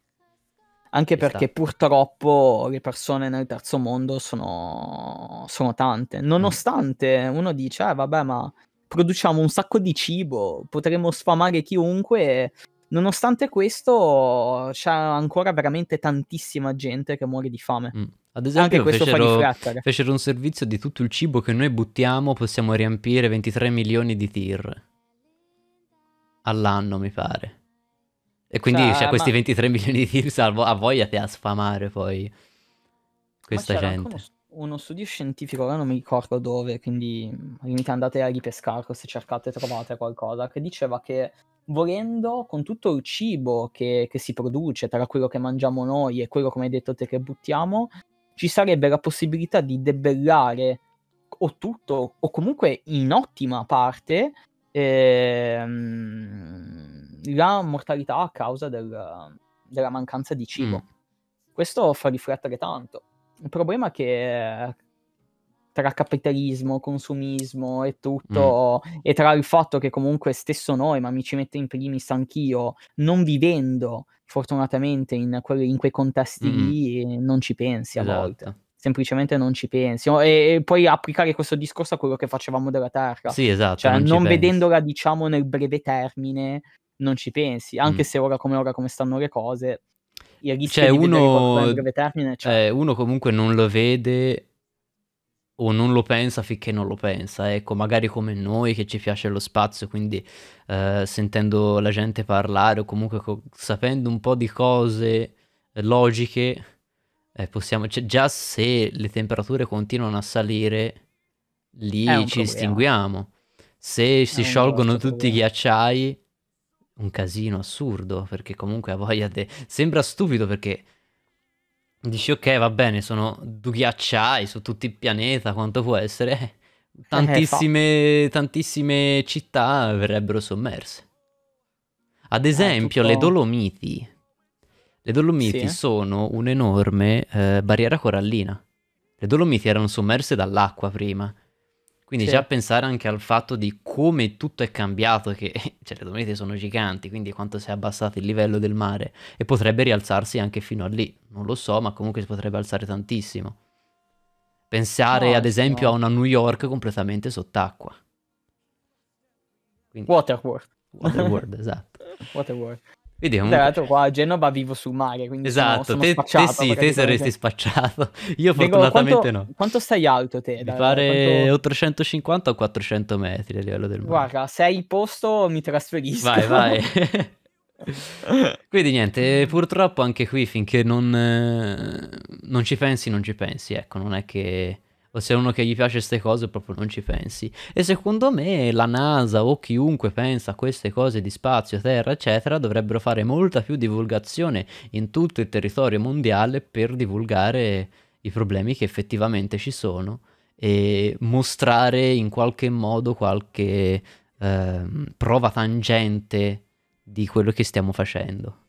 Anche perché sta. purtroppo le persone nel terzo mondo sono, sono tante. Nonostante mm. uno dice, eh vabbè ma produciamo un sacco di cibo, potremmo sfamare chiunque. Nonostante questo, c'è ancora veramente tantissima gente che muore di fame. Mm. Ad esempio, Anche questo fecero, fa riflettere. fecero un servizio di tutto il cibo che noi buttiamo, possiamo riempire 23 milioni di tir all'anno, mi pare. E quindi cioè, cioè, questi ma... 23 milioni di tir salvo a voglia te a sfamare poi questa gente. Uno uno studio scientifico, ora non mi ricordo dove, quindi mm, andate a ripescarlo se cercate trovate qualcosa, che diceva che volendo con tutto il cibo che, che si produce, tra quello che mangiamo noi e quello, come hai detto te, che buttiamo, ci sarebbe la possibilità di debellare o tutto, o comunque in ottima parte, ehm, la mortalità a causa del, della mancanza di cibo. Mm. Questo fa riflettere tanto. Il problema è che tra capitalismo, consumismo e tutto, mm. e tra il fatto che comunque stesso noi, ma mi ci metto in primis anch'io, non vivendo fortunatamente in, quelli, in quei contesti mm. lì, non ci pensi a esatto. volte. Semplicemente non ci pensi. E, e, poi applicare questo discorso a quello che facevamo della Terra. Sì, esatto. Cioè, non, non vedendola, diciamo, nel breve termine, non ci pensi. Anche mm. se ora come ora, come stanno le cose, i rischi cioè, uno, breve termine, eh, cioè... Eh, uno comunque non lo vede o non lo pensa finché non lo pensa, ecco, magari come noi che ci piace lo spazio, quindi eh, sentendo la gente parlare o comunque co- sapendo un po' di cose eh, logiche, eh, possiamo, cioè, già se le temperature continuano a salire, lì ci problema. estinguiamo. Se si sciolgono tutti i ghiacciai, un casino assurdo, perché comunque ha voglia di... Sembra stupido perché dici ok va bene, sono due ghiacciai su tutti il pianeta, quanto può essere? Eh, tantissime, eh, tantissime città verrebbero sommerse. Ad eh, esempio tutto... le Dolomiti. Le Dolomiti sì, sono un'enorme eh, barriera corallina. Le Dolomiti erano sommerse dall'acqua prima quindi sì. già pensare anche al fatto di come tutto è cambiato, che cioè, le monete sono giganti, quindi quanto si è abbassato il livello del mare e potrebbe rialzarsi anche fino a lì, non lo so, ma comunque si potrebbe alzare tantissimo. Pensare no, ad esempio no. a una New York completamente sott'acqua. Quindi... Waterworld. Waterworld, esatto. Waterworld. Vediamo. Tra l'altro qua a Genova vivo sul mare, quindi esatto, sono, sono te, te sì, te saresti spacciato. Io Vengo, fortunatamente quanto, no. Quanto stai alto te? Mi pare quanto... o o 400 metri a livello del mare. Guarda, sei posto mi trasferisco. Vai, vai. Quindi niente, purtroppo anche qui finché non, eh, non, ci pensi, non ci pensi, ecco, non è che o se è uno che gli piace queste cose proprio non ci pensi. E secondo me la NASA o chiunque pensa a queste cose di spazio, terra, eccetera, dovrebbero fare molta più divulgazione in tutto il territorio mondiale per divulgare i problemi che effettivamente ci sono e mostrare in qualche modo qualche eh, prova tangente di quello che stiamo facendo.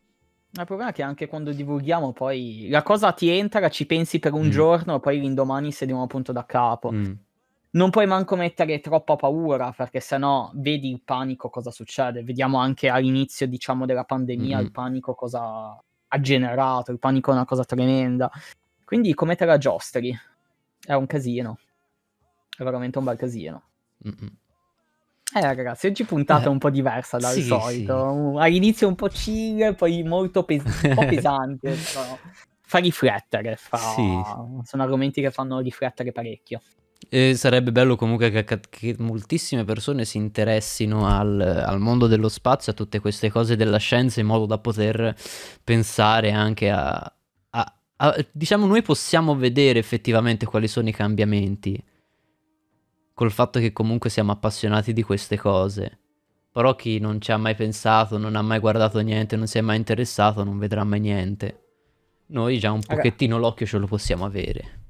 Il problema è che anche quando divulghiamo poi la cosa ti entra, ci pensi per un mm. giorno, poi l'indomani sediamo appunto da capo. Mm. Non puoi manco mettere troppa paura perché sennò vedi il panico cosa succede. Vediamo anche all'inizio, diciamo, della pandemia mm. il panico cosa ha generato, il panico è una cosa tremenda. Quindi come te la giostri? È un casino. È veramente un bel casino. Mm-mm. Eh ragazzi, oggi puntata eh. un po' diversa dal sì, solito. Sì. All'inizio un po' chill, poi molto pes- un po' pesante. Fa riflettere, fa... Sì. sono argomenti che fanno riflettere parecchio. E sarebbe bello comunque che, che, moltissime persone si interessino al, al, mondo dello spazio, a tutte queste cose della scienza, in modo da poter pensare anche a, a, a diciamo, noi possiamo vedere effettivamente quali sono i cambiamenti col fatto che comunque siamo appassionati di queste cose. Però chi non ci ha mai pensato, non ha mai guardato niente, non si è mai interessato, non vedrà mai niente. Noi già un pochettino Ragazzi. l'occhio ce lo possiamo avere.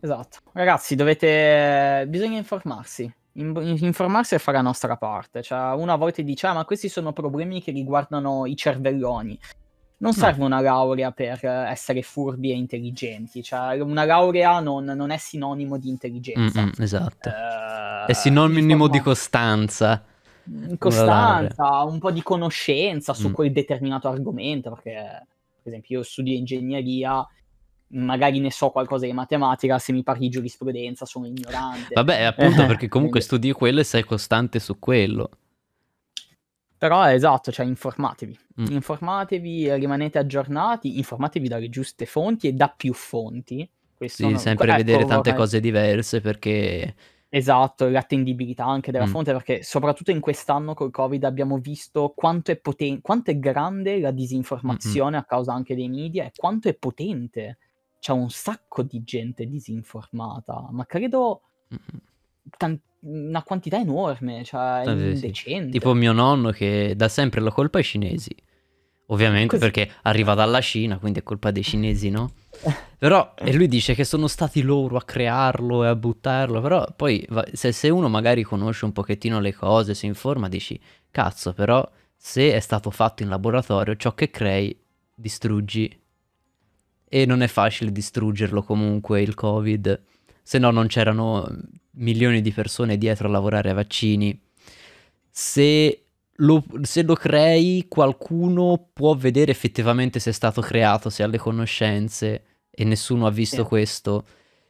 Esatto. Ragazzi, dovete... bisogna informarsi. In... Informarsi e fare la nostra parte. Cioè, uno a volte dice, ah, ma questi sono problemi che riguardano i cervelloni non mm. serve una laurea per essere furbi e intelligenti, cioè una laurea non, non è sinonimo di intelligenza. Mm-mm, esatto. Eh, è sinonimo di costanza. Mm, costanza, un po' di conoscenza su mm. quel determinato argomento, perché per esempio io studio ingegneria, magari ne so qualcosa di matematica, se mi parli di giurisprudenza sono ignorante. Vabbè, appunto perché comunque studi quello e sei costante su quello. Però esatto, cioè informatevi, mm. informatevi, rimanete aggiornati, informatevi dalle giuste fonti e da più fonti. Questo sì, non... sempre ecco, vedere tante vorrei... cose diverse perché... Esatto, l'attendibilità anche della mm. fonte, perché soprattutto in quest'anno col Covid abbiamo visto quanto è, poten- quanto è grande la disinformazione mm-hmm. a causa anche dei media e quanto è potente. C'è un sacco di gente disinformata, ma credo... Mm-hmm tan- una quantità enorme, cioè ah, indecente. Sì. Tipo mio nonno che dà sempre la colpa ai cinesi. Ovviamente Così. perché arriva dalla Cina, quindi è colpa dei cinesi, no? Però, e lui dice che sono stati loro a crearlo e a buttarlo, però poi se, se uno magari conosce un pochettino le cose, si informa, dici, cazzo, però se è stato fatto in laboratorio, ciò che crei distruggi. E non è facile distruggerlo comunque il Covid se no non c'erano milioni di persone dietro a lavorare a vaccini. Se lo, se lo crei qualcuno può vedere effettivamente se è stato creato, se ha le conoscenze e nessuno ha visto sì. questo.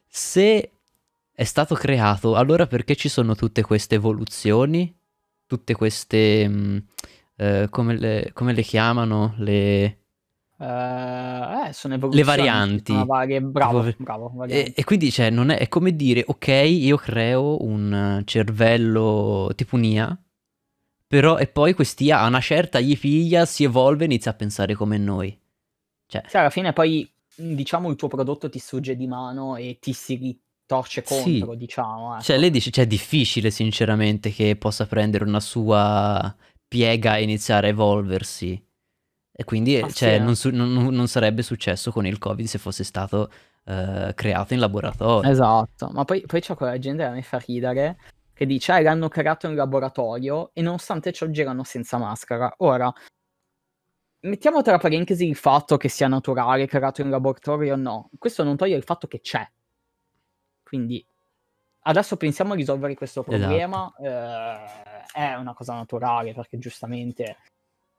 Se è stato creato, allora perché ci sono tutte queste evoluzioni? Tutte queste... Mh, mm, eh, come, le, come, le, chiamano? Le eh, eh, sono le varianti. Vaghe, bravo, bravo. E, e, quindi cioè, è, è, come dire, ok, io creo un cervello tipo un'IA, però e poi quest'IA a una certa gli piglia, si evolve e inizia a pensare come noi. Cioè... Sì, alla fine poi, diciamo, il tuo prodotto ti sfugge di mano e ti si ritorce contro, sì. diciamo. Ecco. Cioè, lei dice, cioè, è difficile sinceramente che possa prendere una sua piega e iniziare a evolversi e quindi eh, ah, cioè, eh. non, su- non, non, sarebbe successo con il Covid se fosse stato eh, creato in laboratorio. Esatto, ma poi, poi c'è quella gente che mi fa ridere che dice ah, l'hanno creato in laboratorio e nonostante ciò girano senza maschera. Ora, mettiamo tra parentesi il fatto che sia naturale, creato in laboratorio o no. Questo non toglie il fatto che c'è. Quindi adesso pensiamo a risolvere questo esatto. problema. Esatto. Eh, è una cosa naturale perché giustamente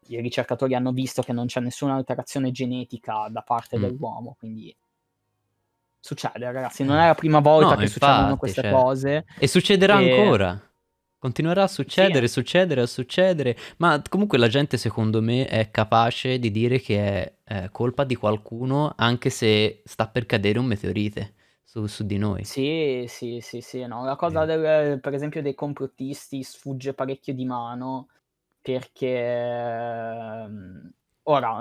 i ricercatori hanno visto che non c'è nessuna alterazione genetica da parte mm. dell'uomo, quindi succede ragazzi, non è la prima volta no, che infatti, succedono queste cioè... cose. E succederà e... ancora. Continuerà a succedere, sì. Eh. succedere, a succedere, ma comunque la gente secondo me è capace di dire che è, è colpa di qualcuno anche se sta per cadere un meteorite. Su, su, di noi. Sì, sì, sì, sì. No. La cosa, eh. del, per esempio, dei complottisti sfugge parecchio di mano perché ehm, ora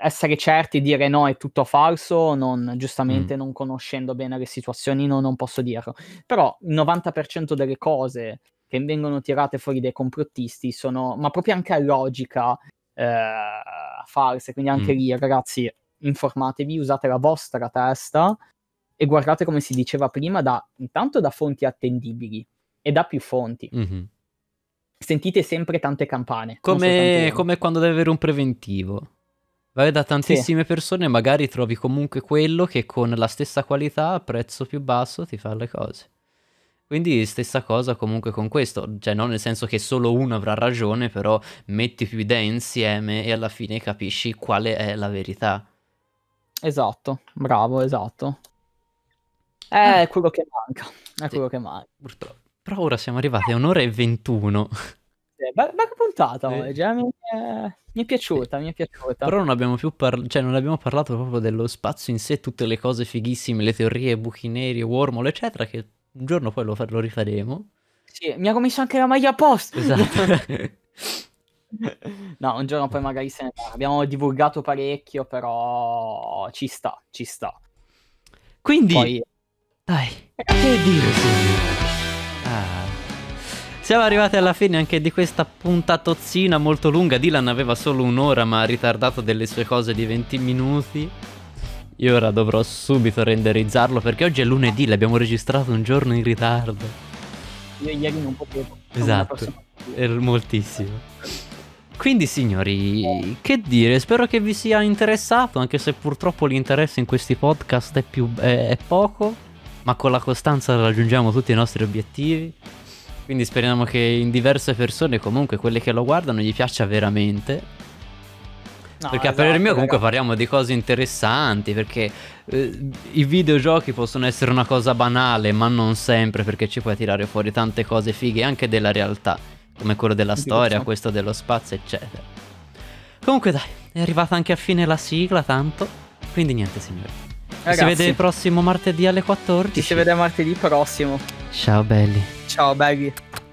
essere certi e dire no è tutto falso non, giustamente mm. non conoscendo bene le situazioni no, non posso dirlo però il 90% delle cose che vengono tirate fuori dai complottisti sono ma proprio anche a logica eh, false quindi anche mm. lì ragazzi informatevi usate la vostra testa e guardate come si diceva prima da, intanto da fonti attendibili e da più fonti mm-hmm sentite sempre tante campane. Come, come quando devi avere un preventivo. Vai da tantissime sì. persone e magari trovi comunque quello che con la stessa qualità, a prezzo più basso, ti fa le cose. Quindi stessa cosa comunque con questo, cioè non nel senso che solo uno avrà ragione, però metti più idee insieme e alla fine capisci quale è la verità. Esatto, bravo, esatto. Ah. È quello che manca, è sì. quello che manca. Purtroppo. Però ora siamo arrivati a un'ora e 21. Sì, bella puntata eh. oggi, mi, è, eh, mi, è, piaciuta, sì. mi è piaciuta. Però non abbiamo più par- cioè, non abbiamo parlato proprio dello spazio in sé, tutte le cose fighissime, le teorie, buchi neri, wormhole, eccetera, che un giorno poi lo, fa- lo rifaremo. Sì, mi ha commesso anche la maglia apposta. Esatto. no, un giorno poi magari se ne va. abbiamo divulgato parecchio, però ci sta, ci sta. Quindi, poi... dai, che dire? Siamo arrivati alla fine anche di questa puntatozzina molto lunga. Dylan aveva solo un'ora, ma ha ritardato delle sue cose di 20 minuti. Io ora dovrò subito renderizzarlo perché oggi è lunedì, l'abbiamo registrato un giorno in ritardo. Io ieri non potevo. Esatto, è moltissimo. Quindi signori, che dire, spero che vi sia interessato, anche se purtroppo l'interesse in questi podcast è, più, è, è poco ma con la costanza raggiungiamo tutti i nostri obiettivi. Quindi speriamo che in diverse persone, comunque quelle che lo guardano, gli piaccia veramente. No, perché esatto, a parere mio comunque ragazzi. parliamo di cose interessanti, perché eh, i videogiochi possono essere una cosa banale, ma non sempre, perché ci puoi tirare fuori tante cose fighe, anche della realtà, come quello della Diverso. storia, questo dello spazio, eccetera. Comunque dai, è arrivata anche a fine la sigla, tanto. Quindi niente signori. Ragazzi, si vede prossimo martedì alle 14. Ci si vede martedì prossimo. Ciao belli. Ciao belli.